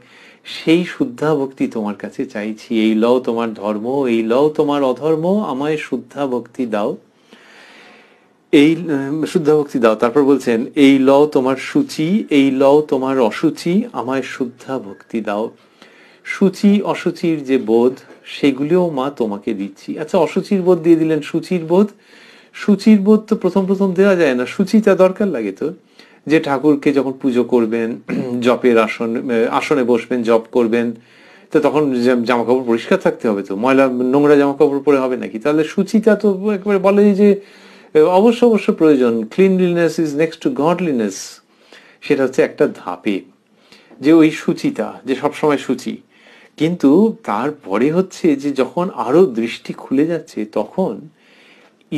সেই শুদ্ধা ভক্তি তোমার কাছে চাইছি এই লও তোমার ধর্ম এই লও তোমার অধর্ম আমায় শুদ্ধা ভক্তি দাও এই শুদ্ধা ভক্তি দাও তারপর বলছেন এই লও তোমার সূচি এই লও তোমার অসুচি আমায় শুদ্ধা ভক্তি দাও সূচি অসুচির যে বোধ সেগুলিও মা তোমাকে দিচ্ছি আচ্ছা অসুচির বোধ দিয়ে দিলেন সূচির বোধ সূচির বোধ তো প্রথম প্রথম দেওয়া যায় না সূচিটা দরকার লাগে তো যে ঠাকুরকে যখন পুজো করবেন জপের আসন আসনে বসবেন জপ করবেন তো তখন জামা কাপড় পরিষ্কার থাকতে হবে তো ময়লা নোংরা জামা কাপড় পরে হবে নাকি তাহলে সুচিতা তো একবারে বলে যে অবশ্য অবশ্য প্রয়োজন cleanliness is next to godliness সেটা হচ্ছে একটা ধাপে যে ওই সুচিতা যে সবসময় সুচি কিন্তু তারপরে হচ্ছে যে যখন আরো দৃষ্টি খুলে যাচ্ছে তখন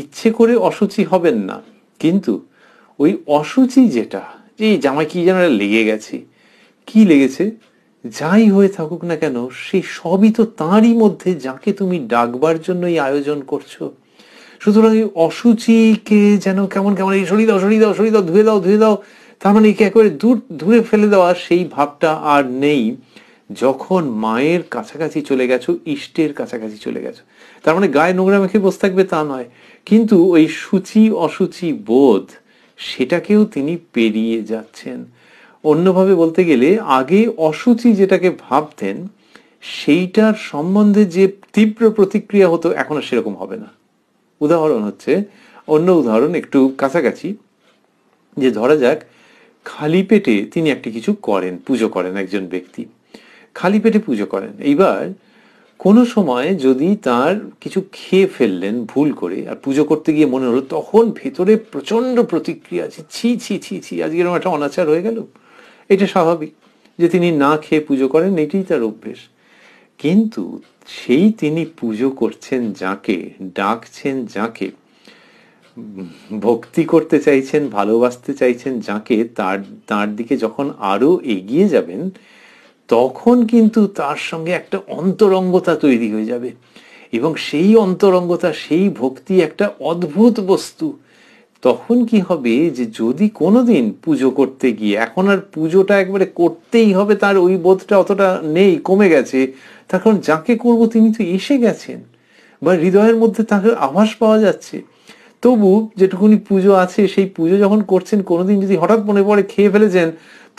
ইচ্ছে করে অসুচি হবেন না কিন্তু ওই অসুচি যেটা যে জামাই কি যেন লেগে গেছে কি লেগেছে যাই হয়ে থাকুক না কেন সেই সবই তো তাঁরই মধ্যে যাকে তুমি ডাকবার জন্য এই আয়োজন করছো সুতরাং এই অসুচিকে যেন কেমন কেমন এই সরিয়ে দাও সরিয়ে দাও সরিয়ে দাও ধুয়ে দাও ধুয়ে দাও তার মানে একে একেবারে দূর ধুয়ে ফেলে দেওয়া সেই ভাবটা আর নেই যখন মায়ের কাছাকাছি চলে গেছো ইষ্টের কাছাকাছি চলে গেছো তার মানে গায়ে নোংরা মেখে বসে থাকবে তা নয় কিন্তু ওই সুচি অসুচি বোধ সেটাকেও তিনি পেরিয়ে যাচ্ছেন অন্যভাবে বলতে গেলে আগে অসুচি যেটাকে ভাবতেন সেইটার সম্বন্ধে যে তীব্র প্রতিক্রিয়া হতো এখন আর সেরকম হবে না উদাহরণ হচ্ছে অন্য উদাহরণ একটু কাছাকাছি যে ধরা যাক খালি পেটে তিনি একটি কিছু করেন পুজো করেন একজন ব্যক্তি খালি পেটে পুজো করেন এইবার কোনো সময় যদি তার কিছু খেয়ে ফেললেন ভুল করে আর পুজো করতে গিয়ে মনে হলো তখন ভেতরে প্রচণ্ড প্রতিক্রিয়া আছে ছি ছি ছি ছি আজকে এরকম একটা অনাচার হয়ে গেল এটা স্বাভাবিক যে তিনি না খেয়ে পুজো করেন এটাই তার অভ্যেস কিন্তু সেই তিনি পুজো করছেন যাকে ডাকছেন যাকে ভক্তি করতে চাইছেন ভালোবাসতে চাইছেন যাকে তার তার দিকে যখন আরও এগিয়ে যাবেন তখন কিন্তু তার সঙ্গে একটা অন্তরঙ্গতা তৈরি হয়ে যাবে এবং সেই অন্তরঙ্গতা সেই ভক্তি একটা অদ্ভুত বস্তু তখন কি হবে যে যদি কোনোদিন পুজো করতে গিয়ে এখন আর পুজোটা একবারে করতেই হবে তার ওই বোধটা অতটা নেই কমে গেছে তখন যাকে করব তিনি তো এসে গেছেন বা হৃদয়ের মধ্যে তাকে আভাস পাওয়া যাচ্ছে তবু যেটুকুনি পুজো আছে সেই পুজো যখন করছেন কোনোদিন যদি হঠাৎ মনে পড়ে খেয়ে ফেলেছেন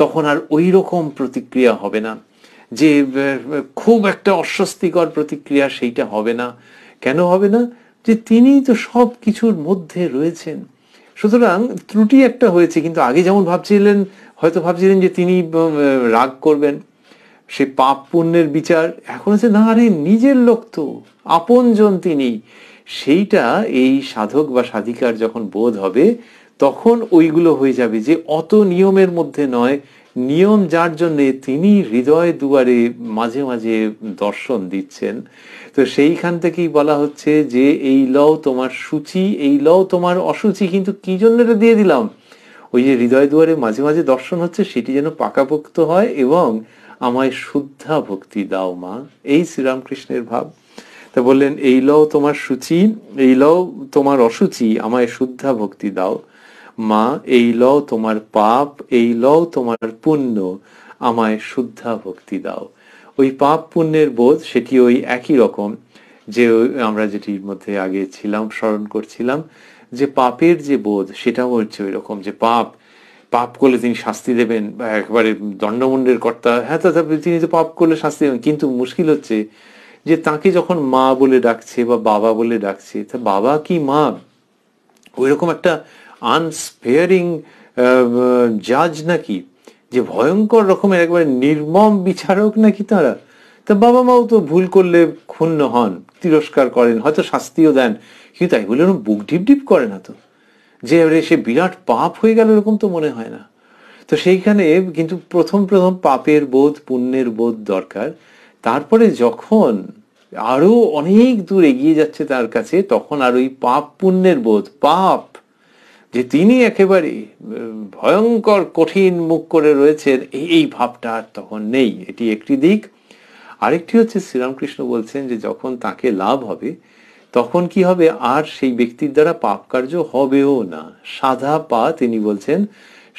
তখন আর ওই রকম প্রতিক্রিয়া হবে না যে খুব একটা অস্বস্তিকর প্রতিক্রিয়া সেইটা হবে না কেন হবে না যে তিনিই তো সব কিছুর মধ্যে রয়েছেন সুতরাং ত্রুটি একটা হয়েছে কিন্তু আগে যেমন ভাবছিলেন হয়তো ভাবছিলেন যে তিনি রাগ করবেন সে পাপ পুণ্যের বিচার এখন হচ্ছে না আরে নিজের লোক তো আপনজন তিনি সেইটা এই সাধক বা সাধিকার যখন বোধ হবে তখন ওইগুলো হয়ে যাবে যে অত নিয়মের মধ্যে নয় নিয়ম যার জন্য তিনি হৃদয় দুয়ারে মাঝে মাঝে দর্শন দিচ্ছেন তো সেইখান থেকেই বলা হচ্ছে যে এই লও তোমার সূচি এই লও তোমার অসুচি কিন্তু কি জন্য এটা দিয়ে দিলাম ওই যে হৃদয় দুয়ারে মাঝে মাঝে দর্শন হচ্ছে সেটি যেন পাকাপোক্ত হয় এবং আমায় শুদ্ধা ভক্তি দাও মা এই শ্রীরামকৃষ্ণের ভাব তা বললেন এই লও তোমার সূচি এই লও তোমার অসুচি আমায় শুদ্ধা ভক্তি দাও মা এই লও তোমার পাপ এই লও তোমার পুণ্য আমায় শুদ্ধা ভক্তি দাও ওই পাপ পুণ্যের বোধ সেটি ওই একই রকম যে আমরা যেটির মধ্যে আগে ছিলাম স্মরণ করছিলাম যে পাপের যে বোধ সেটাও হচ্ছে ওই রকম যে পাপ পাপ করলে তিনি শাস্তি দেবেন বা একবারে দণ্ডমণ্ডের কর্তা হ্যাঁ তা তিনি তো পাপ করলে শাস্তি দেবেন কিন্তু মুশকিল হচ্ছে যে তাকে যখন মা বলে ডাকছে বা বাবা বলে ডাকছে তা বাবা কি মা ওই রকম একটা আনস্পেয়ারিং জাজ um, uh, নাকি যে ভয়ঙ্কর রকমের একবার নির্মম বিচারক নাকি তারা তা বাবা মাও তো ভুল করলে ক্ষুণ্ণ হন তিরস্কার করেন হয়তো শাস্তিও দেন কিন্তু তাই বলে বুক ডিপ ডিপ করে না তো যে এবারে সে বিরাট পাপ হয়ে গেল এরকম তো মনে হয় না তো সেইখানে কিন্তু প্রথম প্রথম পাপের বোধ পুণ্যের বোধ দরকার তারপরে যখন আরো অনেক দূর এগিয়ে যাচ্ছে তার কাছে তখন আর ওই পাপ পুণ্যের বোধ পাপ যে তিনি একেবারে ভয়ঙ্কর কঠিন মুখ করে রয়েছেন এই ভাবটা আর তখন নেই এটি একটি দিক আরেকটি হচ্ছে শ্রীরামকৃষ্ণ বলছেন যে যখন তাকে লাভ হবে তখন কি হবে আর সেই ব্যক্তির দ্বারা পাপ কার্য হবেও না সাধা পা তিনি বলছেন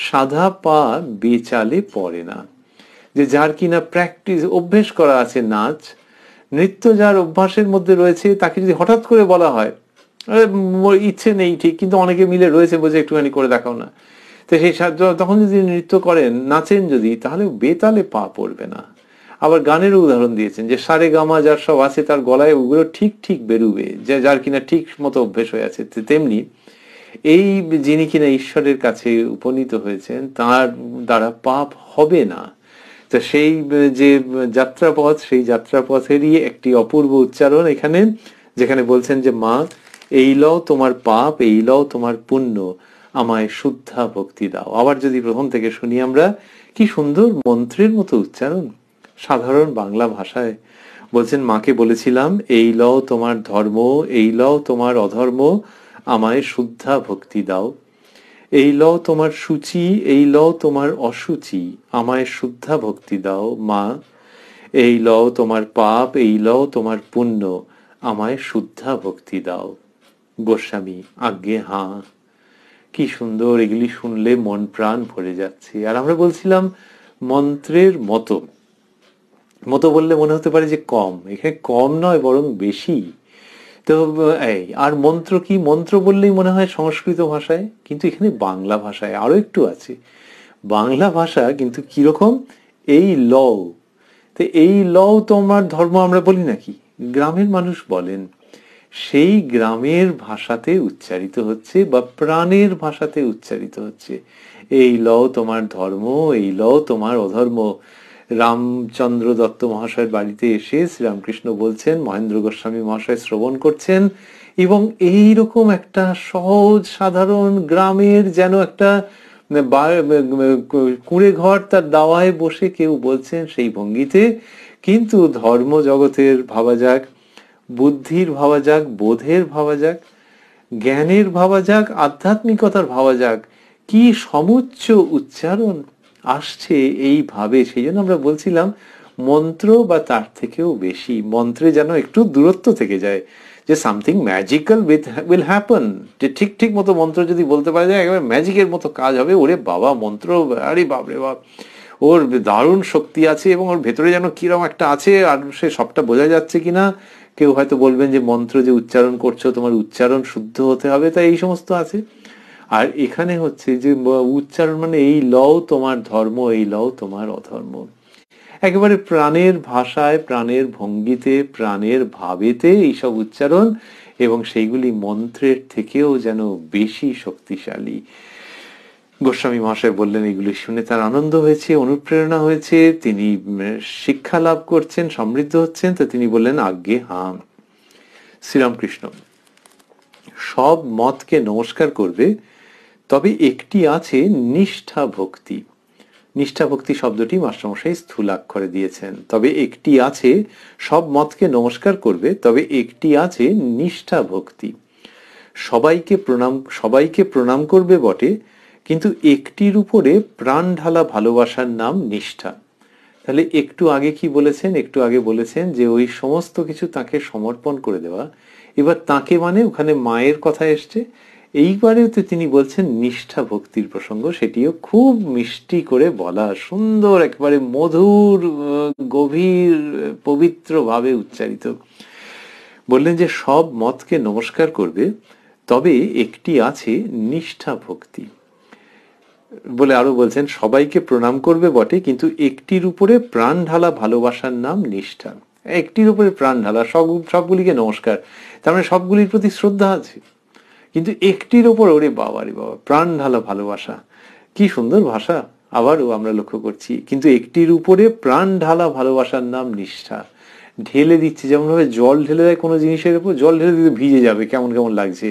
সাধা পা বেচালে পড়ে না যে যার কিনা প্র্যাকটিস অভ্যেস করা আছে নাচ নৃত্য যার অভ্যাসের মধ্যে রয়েছে তাকে যদি হঠাৎ করে বলা হয় ইচ্ছে নেই ঠিক কিন্তু অনেকে মিলে রয়েছে বোঝে একটুখানি করে দেখাও না তো সেই তখন যদি নৃত্য করেন নাচেন যদি তাহলে বেতালে পা পড়বে না আবার গানের উদাহরণ দিয়েছেন যে সারে গামা যার সব আছে তার গলায় ওগুলো ঠিক ঠিক বেরুবে যে যার কিনা ঠিক মতো অভ্যেস হয়ে আছে তেমনি এই যিনি কিনা ঈশ্বরের কাছে উপনীত হয়েছেন তার দ্বারা পাপ হবে না তো সেই যে যাত্রাপথ সেই যাত্রাপথেরই একটি অপূর্ব উচ্চারণ এখানে যেখানে বলছেন যে মা এই লও তোমার পাপ এই লও তোমার পুণ্য আমায় শুদ্ধা ভক্তি দাও আবার যদি প্রথম থেকে শুনি আমরা কি সুন্দর মন্ত্রের মতো উচ্চারণ সাধারণ বাংলা ভাষায় বলছেন মাকে বলেছিলাম এই লও তোমার ধর্ম এই লও তোমার অধর্ম আমায় শুদ্ধা ভক্তি দাও এই লও তোমার সূচি এই লও তোমার অসুচি আমায় শুদ্ধা ভক্তি দাও মা এই লও তোমার পাপ এই লও তোমার পুণ্য আমায় শুদ্ধা ভক্তি দাও গোস্বামী আজ্ঞে হাঁ কি সুন্দর এগুলি শুনলে মন প্রাণ ভরে যাচ্ছে আর আমরা বলছিলাম মন্ত্রের মতো মতো বললে মনে হতে পারে যে কম এখানে কম নয় বরং বেশি তো এই আর মন্ত্র কি মন্ত্র বললেই মনে হয় সংস্কৃত ভাষায় কিন্তু এখানে বাংলা ভাষায় আরও একটু আছে বাংলা ভাষা কিন্তু কিরকম এই লও তো এই লও তো আমার ধর্ম আমরা বলি নাকি গ্রামের মানুষ বলেন সেই গ্রামের ভাষাতে উচ্চারিত হচ্ছে বা প্রাণের ভাষাতে উচ্চারিত হচ্ছে এই ল তোমার ধর্ম এই ল তোমার অধর্ম রামচন্দ্র দত্ত মহাশয়ের বাড়িতে এসে শ্রীরামকৃষ্ণ বলছেন মহেন্দ্র গোস্বামী মহাশয় শ্রবণ করছেন এবং এই রকম একটা সহজ সাধারণ গ্রামের যেন একটা কুঁড়ে ঘর তার দাওয়ায় বসে কেউ বলছেন সেই ভঙ্গিতে কিন্তু ধর্ম জগতের ভাবা যাক বুদ্ধির ভাবা যাক বোধের ভাবা যাক জ্ঞানের ভাবা যাক আধ্যাত্মিকতার ভাবা যাক কি সমুচ্চ উচ্চারণ আসছে এইভাবে সেই জন্য আমরা বলছিলাম মন্ত্র বা তার থেকেও বেশি মন্ত্রে যেন একটু দূরত্ব থেকে যায় যে something magical with will happen যে ঠিক ঠিক মতো মন্ত্র যদি বলতে পারা যায় একেবারে ম্যাজিকের মতো কাজ হবে ওরে বাবা মন্ত্র আরে বাপরে বাপ ওর দারুণ শক্তি আছে এবং ওর ভেতরে যেন কিরম একটা আছে আর সে সবটা বোঝা যাচ্ছে কিনা কেউ হয়তো বলবেন যে মন্ত্র যে উচ্চারণ করছো তোমার উচ্চারণ শুদ্ধ হতে হবে তাই এই সমস্ত আছে আর এখানে হচ্ছে যে উচ্চারণ মানে এই লও তোমার ধর্ম এই লও তোমার অধর্ম একেবারে প্রাণের ভাষায় প্রাণের ভঙ্গিতে প্রাণের ভাবেতে এইসব উচ্চারণ এবং সেইগুলি মন্ত্রের থেকেও যেন বেশি শক্তিশালী গোস্বামী মহাশয় বললেন এগুলি শুনে তার আনন্দ হয়েছে অনুপ্রেরণা হয়েছে তিনি শিক্ষা লাভ করছেন সমৃদ্ধ হচ্ছেন তো তিনি বললেন আজ্ঞে হাম শ্রীরামকৃষ্ণ সব মতকে নমস্কার করবে তবে একটি আছে নিষ্ঠা ভক্তি নিষ্ঠা ভক্তি শব্দটি মাস্টারমশাই স্থূলাক্ষরে দিয়েছেন তবে একটি আছে সব মতকে নমস্কার করবে তবে একটি আছে নিষ্ঠা ভক্তি সবাইকে প্রণাম সবাইকে প্রণাম করবে বটে কিন্তু একটির উপরে প্রাণ ঢালা ভালোবাসার নাম নিষ্ঠা তাহলে একটু আগে কি বলেছেন একটু আগে বলেছেন যে ওই সমস্ত কিছু তাকে সমর্পণ করে দেওয়া এবার তাকে মানে ওখানে মায়ের কথা এসছে এইবারেও তো তিনি বলছেন নিষ্ঠা ভক্তির প্রসঙ্গ সেটিও খুব মিষ্টি করে বলা সুন্দর একবারে মধুর গভীর পবিত্রভাবে উচ্চারিত বললেন যে সব মতকে নমস্কার করবে তবে একটি আছে নিষ্ঠা ভক্তি বলে আরো বলছেন সবাইকে প্রণাম করবে বটে কিন্তু একটির উপরে প্রাণ ঢালা ভালোবাসার নাম নিষ্ঠা একটির উপরে প্রাণ ঢালা সব সবগুলিকে নমস্কার তার মানে সবগুলির প্রতি শ্রদ্ধা আছে কিন্তু একটির ওপর ওরে বাবা রে বাবা প্রাণ ঢালা ভালোবাসা কি সুন্দর ভাষা আবারও আমরা লক্ষ্য করছি কিন্তু একটির উপরে প্রাণ ঢালা ভালোবাসার নাম নিষ্ঠা ঢেলে দিচ্ছে যেমন ভাবে জল ঢেলে দেয় কোনো জিনিসের উপর জল ঢেলে দিতে ভিজে যাবে কেমন কেমন লাগছে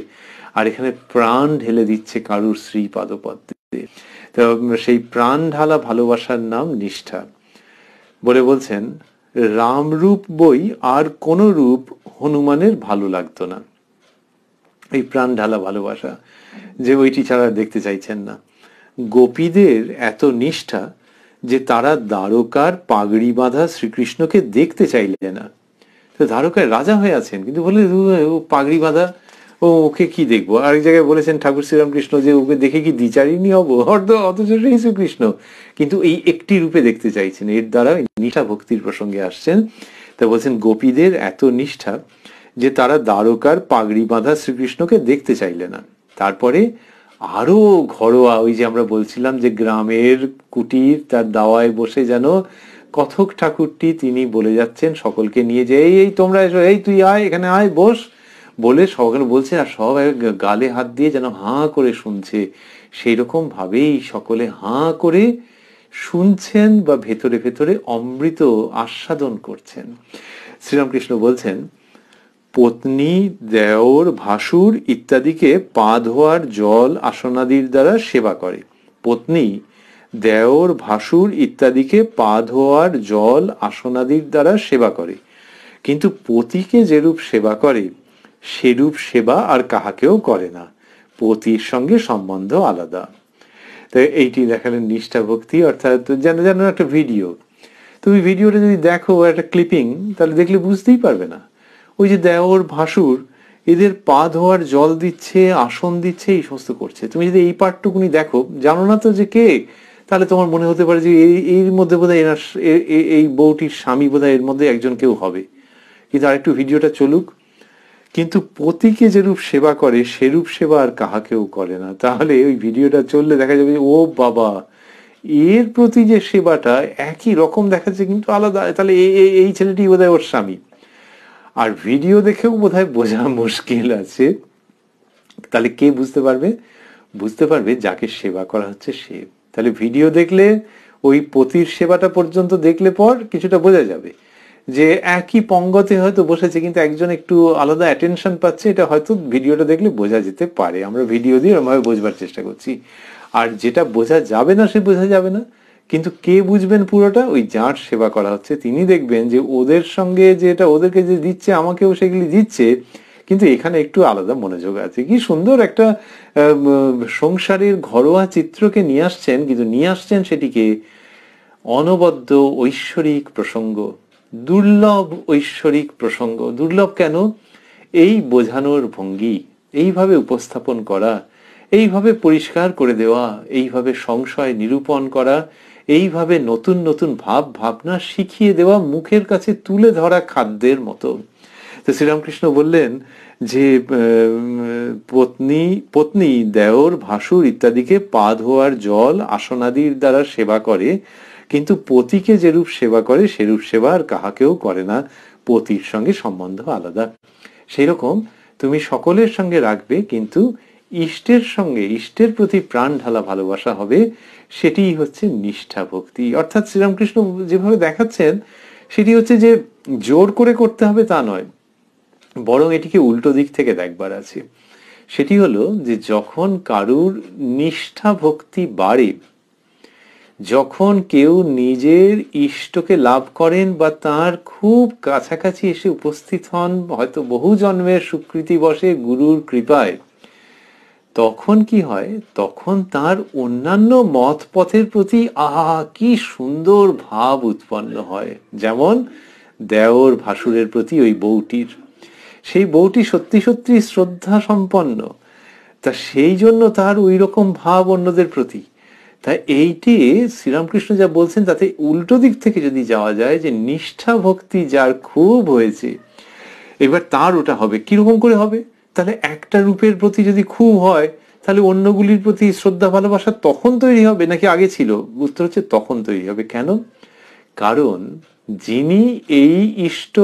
আর এখানে প্রাণ ঢেলে দিচ্ছে কারুর শ্রী পাদপদ্মে তো সেই প্রাণ ঢালা ভালোবাসার নাম নিষ্ঠা বলে বলছেন রামরূপ বই আর কোন রূপ হনুমানের ভালো লাগতো না এই প্রাণ ঢালা ভালোবাসা যে ওইটি ছাড়া দেখতে চাইছেন না গোপীদের এত নিষ্ঠা যে তারা দ্বারকার পাগড়ি বাঁধা শ্রীকৃষ্ণকে দেখতে চাইলে না তো দ্বারকায় রাজা হয়ে আছেন কিন্তু বলে পাগড়ি বাঁধা ও ওকে কি দেখবো আরেক জায়গায় বলেছেন ঠাকুর শ্রীরামকৃষ্ণ যে ওকে দেখে কি দ্বিচারিণী হব অর্ধ অথচ শ্রী কৃষ্ণ কিন্তু এই একটি রূপে দেখতে চাইছেন এর দ্বারা নিষ্ঠা ভক্তির প্রসঙ্গে আসছেন তা বলছেন গোপীদের এত নিষ্ঠা যে তারা দ্বারকার পাগড়ি বাঁধা শ্রীকৃষ্ণকে দেখতে চাইলে না তারপরে আরো ঘরোয়া ওই যে আমরা বলছিলাম যে গ্রামের কুটির তার দাওয়ায় বসে যেন কথক ঠাকুরটি তিনি বলে যাচ্ছেন সকলকে নিয়ে যে এই এই তোমরা এসো এই তুই আয় এখানে আয় বস বলে সকালে বলছে আর সবাই গালে হাত দিয়ে যেন হাঁ করে শুনছে সেই রকম ভাবেই সকলে হাঁ করে শুনছেন বা ভেতরে ভেতরে অমৃত আস্বাদন করছেন শ্রীরামকৃষ্ণ বলছেন পত্নী দেওর ভাসুর ইত্যাদিকে পা ধোয়ার জল আসনাদির দ্বারা সেবা করে পত্নী দেওর ভাসুর ইত্যাদিকে পা ধোয়ার জল আসনাদির দ্বারা সেবা করে কিন্তু পতিকে যেরূপ সেবা করে সেরূপ সেবা আর কাহাকেও করে না পতির সঙ্গে সম্বন্ধ আলাদা তো এইটি দেখালেন নিষ্ঠা ভক্তি অর্থাৎ যেন যেন একটা ভিডিও তুমি ভিডিওটা যদি দেখো একটা ক্লিপিং তাহলে দেখলে বুঝতেই পারবে না ওই যে দেওর ভাসুর এদের পা ধোয়ার জল দিচ্ছে আসন দিচ্ছে এই সমস্ত করছে তুমি যদি এই পার্টটুকুনি দেখো জানো না তো যে কে তাহলে তোমার মনে হতে পারে যে এই এর মধ্যে বোধহয় হয় এই বউটির স্বামী বোধহয় এর মধ্যে একজন কেউ হবে কিন্তু আরেকটু ভিডিওটা চলুক কিন্তু পতিকে যেরূপ সেবা করে সেরূপ সেবা আর কাহাকেও করে না তাহলে ওই ভিডিওটা চললে দেখা যাবে যে ও বাবা এর প্রতি যে সেবাটা একই রকম দেখাচ্ছে কিন্তু আলাদা তাহলে এই ছেলেটি বোধহয় ওর স্বামী আর ভিডিও দেখেও বোধ হয় বোঝা মুশকিল আছে তাহলে কে বুঝতে পারবে বুঝতে পারবে যাকে সেবা করা হচ্ছে সে তাহলে ভিডিও দেখলে ওই পতির সেবাটা পর্যন্ত দেখলে পর কিছুটা বোঝা যাবে যে একই পঙ্গতে হয়তো বসেছে কিন্তু একজন একটু আলাদা অ্যাটেনশন পাচ্ছে এটা হয়তো ভিডিওটা দেখলে বোঝা যেতে পারে আমরা ভিডিও দিয়ে ওরমভাবে বোঝবার চেষ্টা করছি আর যেটা বোঝা যাবে না সে বোঝা যাবে না কিন্তু কে বুঝবেন পুরোটা ওই যার সেবা করা হচ্ছে তিনি দেখবেন যে ওদের সঙ্গে যেটা ওদেরকে যে দিচ্ছে আমাকেও সেগুলি দিচ্ছে কিন্তু এখানে একটু আলাদা মনোযোগ আছে কি সুন্দর একটা সংসারের ঘরোয়া চিত্রকে নিয়ে আসছেন কিন্তু নিয়ে আসছেন সেটিকে অনবদ্য ঐশ্বরিক প্রসঙ্গ দুর্লভ ঐশ্বরিক প্রসঙ্গ দুর্লভ কেন এই বোঝানোর ভঙ্গি এইভাবে উপস্থাপন করা এইভাবে পরিষ্কার করে দেওয়া এইভাবে সংশয় নিরূপণ করা এইভাবে নতুন নতুন ভাব ভাবনা শিখিয়ে দেওয়া মুখের কাছে তুলে ধরা খাদ্যের মতো তো শ্রীরামকৃষ্ণ বললেন যে পত্নী পত্নী দেওর ভাসুর ইত্যাদিকে পা ধোয়ার জল আসনাদির দ্বারা সেবা করে কিন্তু পতিকে যেরূপ সেবা করে সেরূপ সেবা আর কাহাকেও করে না পতির সঙ্গে সম্বন্ধ আলাদা সেই রকম তুমি সকলের সঙ্গে রাখবে কিন্তু ইষ্টের সঙ্গে ইষ্টের প্রতি প্রাণ ঢালা ভালোবাসা হবে সেটিই হচ্ছে নিষ্ঠা ভক্তি অর্থাৎ শ্রীরামকৃষ্ণ যেভাবে দেখাচ্ছেন সেটি হচ্ছে যে জোর করে করতে হবে তা নয় বরং এটিকে উল্টো দিক থেকে দেখবার আছে সেটি হলো যে যখন কারুর নিষ্ঠা ভক্তি বাড়ে যখন কেউ নিজের ইষ্টকে লাভ করেন বা তার খুব কাছাকাছি এসে উপস্থিত হন হয়তো বহু জন্মের স্বীকৃতি বসে গুরুর কৃপায় তখন কি হয় তখন তার অন্যান্য মত পথের প্রতি আহা কি সুন্দর ভাব উৎপন্ন হয় যেমন দেওর ভাসুরের প্রতি ওই বউটির সেই বউটি সত্যি সত্যি শ্রদ্ধা সম্পন্ন তা সেই জন্য তার ওই রকম ভাব অন্যদের প্রতি তাই এইটি শ্রীরামকৃষ্ণ যা বলছেন তাতে উল্টো দিক থেকে যদি যাওয়া যায় যে নিষ্ঠা ভক্তি যার খুব হয়েছে এবার তার ওটা হবে কিরকম করে হবে তাহলে একটা রূপের প্রতি যদি খুব হয় তাহলে অন্যগুলির প্রতি শ্রদ্ধা ভালোবাসা তখন তৈরি হবে নাকি আগে ছিল বুঝতে হচ্ছে তখন তৈরি হবে কেন কারণ যিনি এই ইষ্ট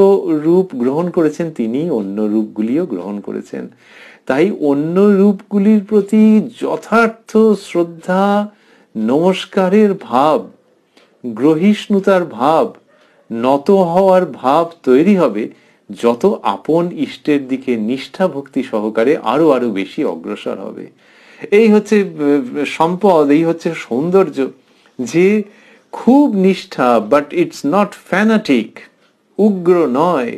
রূপ গ্রহণ করেছেন তিনি অন্য রূপগুলিও গ্রহণ করেছেন তাই অন্য রূপগুলির প্রতি যথার্থ শ্রদ্ধা নমস্কারের ভাব গ্রহিষ্ণুতার ভাব নত হওয়ার ভাব তৈরি হবে যত আপন ইষ্টের দিকে নিষ্ঠা ভক্তি সহকারে আরো আরো বেশি অগ্রসর হবে এই হচ্ছে সম্পদ এই হচ্ছে সৌন্দর্য যে খুব নিষ্ঠা বাট ইটস নট ফ্যানাটিক উগ্র নয়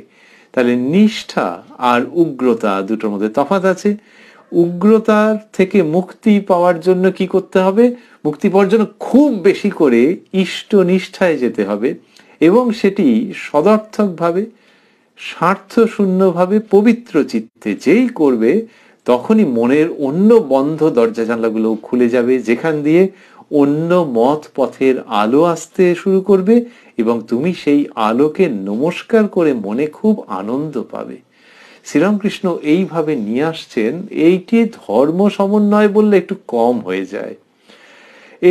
তাহলে নিষ্ঠা আর উগ্রতা দুটোর মধ্যে তফাত আছে উগ্রতার থেকে মুক্তি পাওয়ার জন্য কি করতে হবে মুক্তি পাওয়ার জন্য খুব বেশি করে ইষ্ট নিষ্ঠায় যেতে হবে এবং সেটি সদর্থকভাবে স্বার্থ পবিত্র চিত্তে যেই করবে তখনই মনের অন্য বন্ধ দরজা জানলাগুলো খুলে যাবে যেখান দিয়ে অন্য মত পথের আলো আসতে শুরু করবে এবং তুমি সেই আলোকে নমস্কার করে মনে খুব আনন্দ পাবে শ্রীরামকৃষ্ণ এইভাবে নিয়ে আসছেন এইটি ধর্ম সমন্বয় বললে একটু কম হয়ে যায়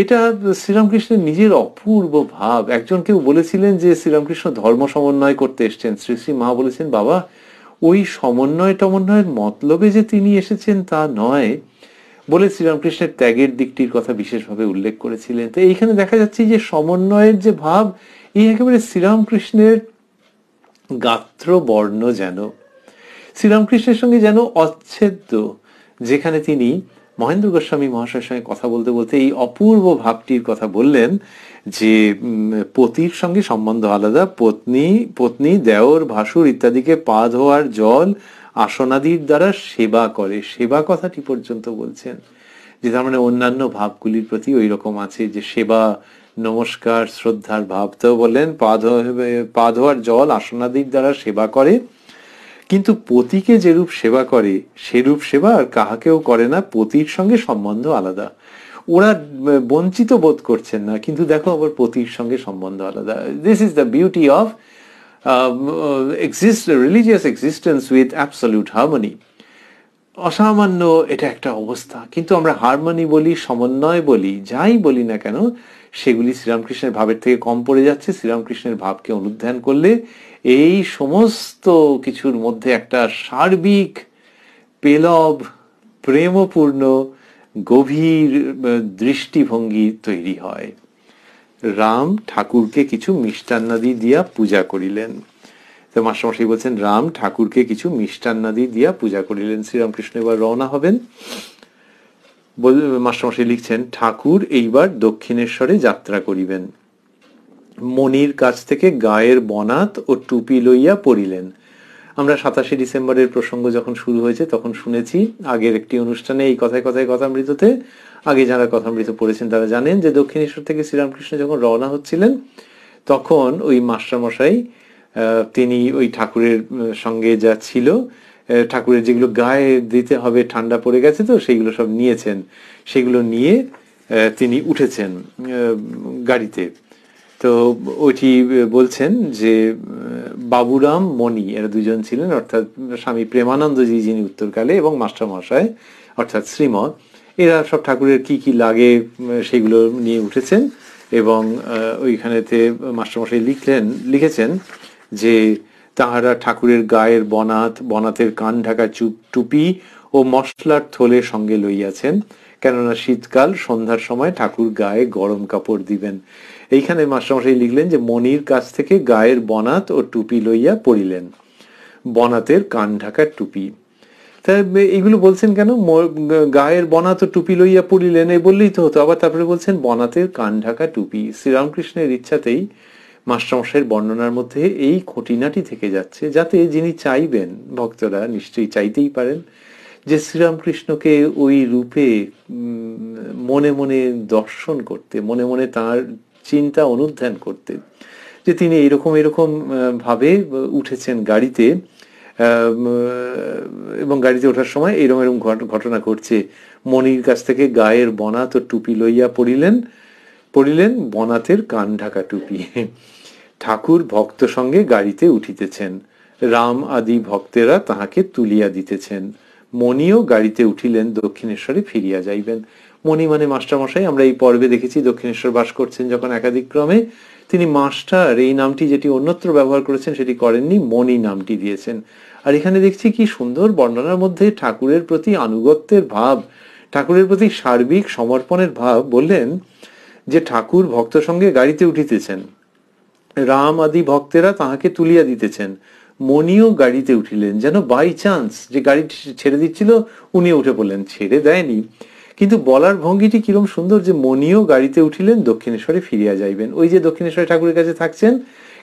এটা শ্রীরামকৃষ্ণের নিজের অপূর্ব ভাব একজন কেউ বলেছিলেন যে শ্রীরামকৃষ্ণ ধর্ম সমন্বয় করতে এসছেন শ্রী শ্রী মা বলেছেন বাবা ওই সমন্বয় টমন্বয়ের মতলবে যে তিনি এসেছেন তা নয় বলে শ্রীরামকৃষ্ণের ত্যাগের দিকটির কথা বিশেষভাবে উল্লেখ করেছিলেন তো এইখানে দেখা যাচ্ছে যে সমন্বয়ের যে ভাব এই একেবারে শ্রীরামকৃষ্ণের গাত্র বর্ণ যেন শ্রীরামকৃষ্ণের সঙ্গে যেন অচ্ছেদ্য যেখানে তিনি মহেন্দ্র গোস্বামী মহাশয়ের সঙ্গে কথা বলতে বলতে এই অপূর্ব ভাবটির কথা বললেন যে পতির সঙ্গে সম্বন্ধ আলাদা পত্নী পত্নী দেওর ভাসুর ইত্যাদিকে পা ধোয়ার জল আসনাদির দ্বারা সেবা করে সেবা কথাটি পর্যন্ত বলছেন যে তার মানে অন্যান্য ভাবগুলির প্রতি ওই রকম আছে যে সেবা নমস্কার শ্রদ্ধার ভাব তো বললেন পা ধোয়ার জল আসনাদির দ্বারা সেবা করে কিন্তু পতিকে যেরূপ সেবা করে সেরূপ সেবা আর কাহাকেও করে না পতির সঙ্গে সম্বন্ধ আলাদা ওরা বঞ্চিত বোধ করছেন না কিন্তু দেখো আবার পতির সঙ্গে সম্বন্ধ আলাদা this is the beauty of exist religious existence with absolute harmony অসামান্য এটা একটা অবস্থা কিন্তু আমরা হারমোনি বলি সমন্বয় বলি যাই বলি না কেন সেগুলি শ্রীরামকৃষ্ণের ভাবের থেকে কম পড়ে যাচ্ছে শ্রীরামকৃষ্ণের ভাবকে অনুধ্যান করলে এই সমস্ত কিছুর মধ্যে একটা সার্বিক পেলব প্রেমপূর্ণ গভীর দৃষ্টিভঙ্গি তৈরি হয় রাম ঠাকুরকে কিছু মিষ্টান্নাদি দিয়া পূজা করিলেন তো মাস্টারমশাই বলছেন রাম ঠাকুরকে কিছু মিষ্টান্নাদি দিয়া পূজা করিলেন শ্রীরামকৃষ্ণ এবার রওনা হবেন মাস্টারমশাই লিখছেন ঠাকুর এইবার দক্ষিণেশ্বরে যাত্রা করিবেন মনির কাছ থেকে গায়ের বনাত ও টুপি লইয়া পড়িলেন আমরা সাতাশে ডিসেম্বরের প্রসঙ্গ যখন শুরু হয়েছে তখন শুনেছি আগের একটি অনুষ্ঠানে এই কথায় কথায় কথামৃততে আগে যারা কথামৃত পড়েছেন তারা জানেন যে দক্ষিণেশ্বর থেকে শ্রীরামকৃষ্ণ যখন রওনা হচ্ছিলেন তখন ওই মাস্টারমশাই তিনি ওই ঠাকুরের সঙ্গে যা ছিল ঠাকুরের যেগুলো গায়ে দিতে হবে ঠান্ডা পড়ে গেছে তো সেইগুলো সব নিয়েছেন সেগুলো নিয়ে তিনি উঠেছেন গাড়িতে তো ওইটি বলছেন যে বাবুরাম মণি এরা দুজন ছিলেন অর্থাৎ স্বামী প্রেমানন্দজি যিনি উত্তরকালে এবং মাস্টার মহাশয় অর্থাৎ শ্রীমৎ এরা সব ঠাকুরের কি কি লাগে সেগুলো নিয়ে উঠেছেন এবং ওইখানেতে মাস্টারমশাই লিখলেন লিখেছেন যে তাহারা ঠাকুরের গায়ের বনাত বনাতের কান ঢাকা চুপ টুপি ও মশলার থলে সঙ্গে লইয়াছেন কেননা শীতকাল সন্ধ্যার সময় ঠাকুর গায়ে গরম কাপড় দিবেন এইখানে মাস্টারমশাই লিখলেন যে মনির কাছ থেকে গায়ের বনাত ও টুপি লইয়া পড়িলেন বনাতের কান ঢাকা টুপি তা এইগুলো বলছেন কেন গায়ের বনাত ও টুপি লইয়া পড়িলেন এই বললেই তো হতো আবার তারপরে বলছেন বনাতের কান ঢাকা টুপি শ্রীরামকৃষ্ণের ইচ্ছাতেই মাস্টারমশাইয়ের বর্ণনার মধ্যে এই খটিনাটি থেকে যাচ্ছে যাতে যিনি চাইবেন ভক্তরা নিশ্চয়ই চাইতেই পারেন যে শ্রীরামকৃষ্ণকে ওই রূপে মনে মনে দর্শন করতে মনে মনে তার চিন্তা অনুধ্যান করতে যে তিনি এরকম এরকম ভাবে উঠেছেন গাড়িতে এবং গাড়িতে ওঠার সময় এরম এরকম ঘটনা ঘটছে মনির কাছ থেকে গায়ের বনাত টুপি লইয়া পড়িলেন পড়িলেন বনাতের কান ঢাকা টুপি ঠাকুর ভক্ত সঙ্গে গাড়িতে উঠিতেছেন রাম আদি ভক্তেরা তাহাকে তুলিয়া দিতেছেন মণিও গাড়িতে উঠিলেন দক্ষিণেশ্বরে ফিরিয়া যাইবেন মণি মানে মাস্টারমশাই আমরা এই পর্বে দেখেছি দক্ষিণেশ্বর বাস করছেন যখন একাধিক্রমে তিনি মাস্টার এই নামটি যেটি অন্যত্র ব্যবহার করেছেন সেটি করেননি মণি নামটি দিয়েছেন আর এখানে দেখছি কি সুন্দর বর্ণনার মধ্যে ঠাকুরের প্রতি আনুগত্যের ভাব ঠাকুরের প্রতি সার্বিক সমর্পণের ভাব বললেন যে ঠাকুর ভক্ত সঙ্গে গাড়িতে উঠিতেছেন রাম আদি ভক্তেরা তাহাকে তুলিয়া দিতেছেন মনিও গাড়িতে উঠিলেন যেন বাই চান্স যে গাড়িটি ছেড়ে দিচ্ছিল উনি উঠে পড়লেন ছেড়ে দেয়নি কিন্তু বলার ভঙ্গিটি কিরম সুন্দর যে মনিও গাড়িতে উঠিলেন দক্ষিণেশ্বরে ফিরিয়া যাইবেন ওই যে দক্ষিণেশ্বরে ঠাকুরের কাছে থাকছেন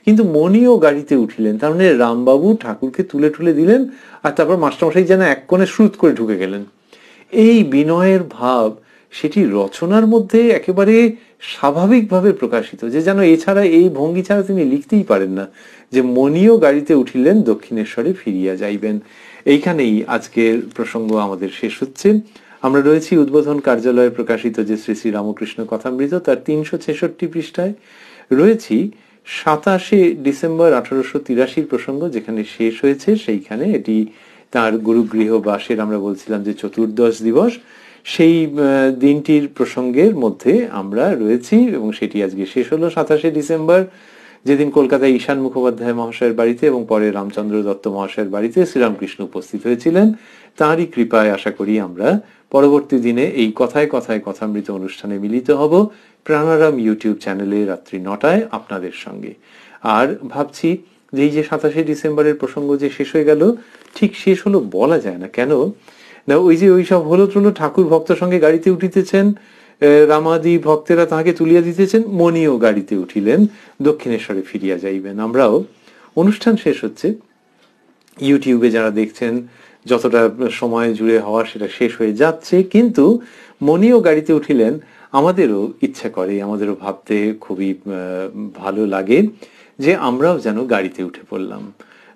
কিন্তু মনিও গাড়িতে উঠিলেন তার মানে রামবাবু ঠাকুরকে তুলে টুলে দিলেন আর তারপর মাস্টারমশাই যেন এক কোণে শ্রুত করে ঢুকে গেলেন এই বিনয়ের ভাব সেটি রচনার মধ্যে একেবারে স্বাভাবিকভাবে প্রকাশিত যে যেন এছাড়া এই ভঙ্গি ছাড়া তিনি লিখতেই পারেন না যে মনিও গাড়িতে উঠিলেন দক্ষিণেশ্বরে ফিরিয়া যাইবেন এইখানেই আজকের প্রসঙ্গ আমাদের শেষ হচ্ছে আমরা রয়েছি উদ্বোধন কার্যালয়ে প্রকাশিত যে শ্রী শ্রী রামকৃষ্ণ কথামৃত তার তিনশো ছেষট্টি পৃষ্ঠায় রয়েছি সাতাশে ডিসেম্বর আঠারোশো তিরাশির প্রসঙ্গ যেখানে শেষ হয়েছে সেইখানে এটি তার গুরুগৃহ বাসের আমরা বলছিলাম যে চতুর্দশ দিবস সেই দিনটির প্রসঙ্গের মধ্যে আমরা রয়েছি এবং সেটি আজকে শেষ হলো সাতাশে ডিসেম্বর যেদিন কলকাতায় ঈশান মুখোপাধ্যায় মহাশয়ের বাড়িতে এবং পরে রামচন্দ্র দত্ত মহাশয়ের বাড়িতে শ্রীরামকৃষ্ণ উপস্থিত হয়েছিলেন তাঁরই কৃপায় আশা করি আমরা পরবর্তী দিনে এই কথায় কথায় কথামৃত অনুষ্ঠানে মিলিত হব প্রাণারাম ইউটিউব চ্যানেলে রাত্রি নটায় আপনাদের সঙ্গে আর ভাবছি যে এই যে সাতাশে ডিসেম্বরের প্রসঙ্গ যে শেষ হয়ে গেল ঠিক শেষ হলো বলা যায় না কেন না ওই যে ওই সব হলো তুলো ঠাকুর ভক্তের সঙ্গে গাড়িতে উঠিতেছেন রামাদি ভক্তেরা তাহাকে তুলিয়া দিতেছেন মনিও গাড়িতে উঠিলেন দক্ষিণেশ্বরে ফিরিয়া যাইবেন আমরাও অনুষ্ঠান শেষ হচ্ছে ইউটিউবে যারা দেখছেন যতটা সময় জুড়ে হওয়া সেটা শেষ হয়ে যাচ্ছে কিন্তু মনিও গাড়িতে উঠিলেন আমাদেরও ইচ্ছা করে আমাদেরও ভাবতে খুবই ভালো লাগে যে আমরাও যেন গাড়িতে উঠে পড়লাম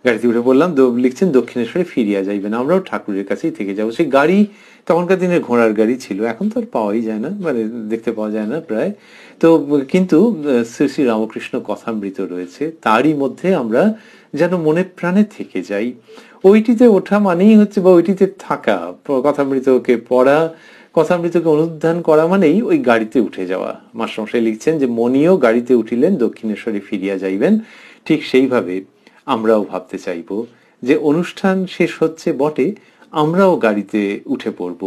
গাড়িতে উঠে বললাম লিখছেন দক্ষিণেশ্বরে ফিরিয়া যাইবেন আমরাও ঠাকুরের কাছেই থেকে যাবো সেই গাড়ি তখনকার দিনের ঘোড়ার গাড়ি ছিল এখন তো আর পাওয়াই যায় না মানে দেখতে পাওয়া যায় না প্রায় তো কিন্তু শ্রী শ্রী রামকৃষ্ণ কথামৃত রয়েছে তারই মধ্যে আমরা যেন মনে প্রাণে থেকে যাই ওইটিতে ওঠা মানেই হচ্ছে বা ওইটিতে থাকা কথামৃতকে পড়া কথামৃতকে অনুধান করা মানেই ওই গাড়িতে উঠে যাওয়া মাস্টারমশাই লিখছেন যে মনিও গাড়িতে উঠিলেন দক্ষিণেশ্বরে ফিরিয়া যাইবেন ঠিক সেইভাবে আমরাও ভাবতে চাইব যে অনুষ্ঠান শেষ হচ্ছে বটে আমরাও গাড়িতে উঠে পড়ব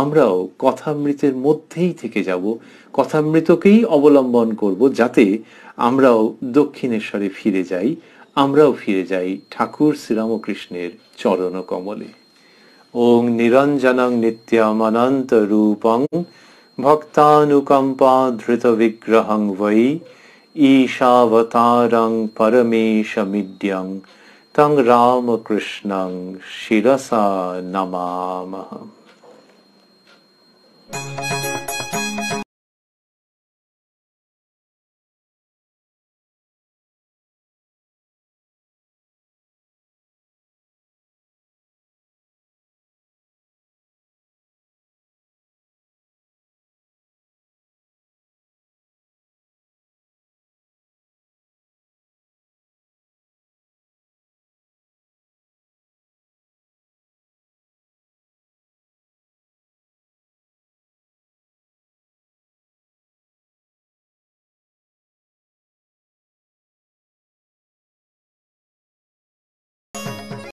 আমরাও কথামৃতের মধ্যেই থেকে যাব কথামৃতকেই অবলম্বন করব যাতে আমরাও দক্ষিণেশ্বরে ফিরে যাই আমরাও ফিরে যাই ঠাকুর শ্রীরামকৃষ্ণের চরণ কমলে ওং নিরঞ্জনং নিত্যমনন্ত রূপং ভক্তানুকম্পা ধৃত বিগ্রহং বৈ ईशावतारं परमेशमिद्यं तं रामकृष्णं शिरसा नमामः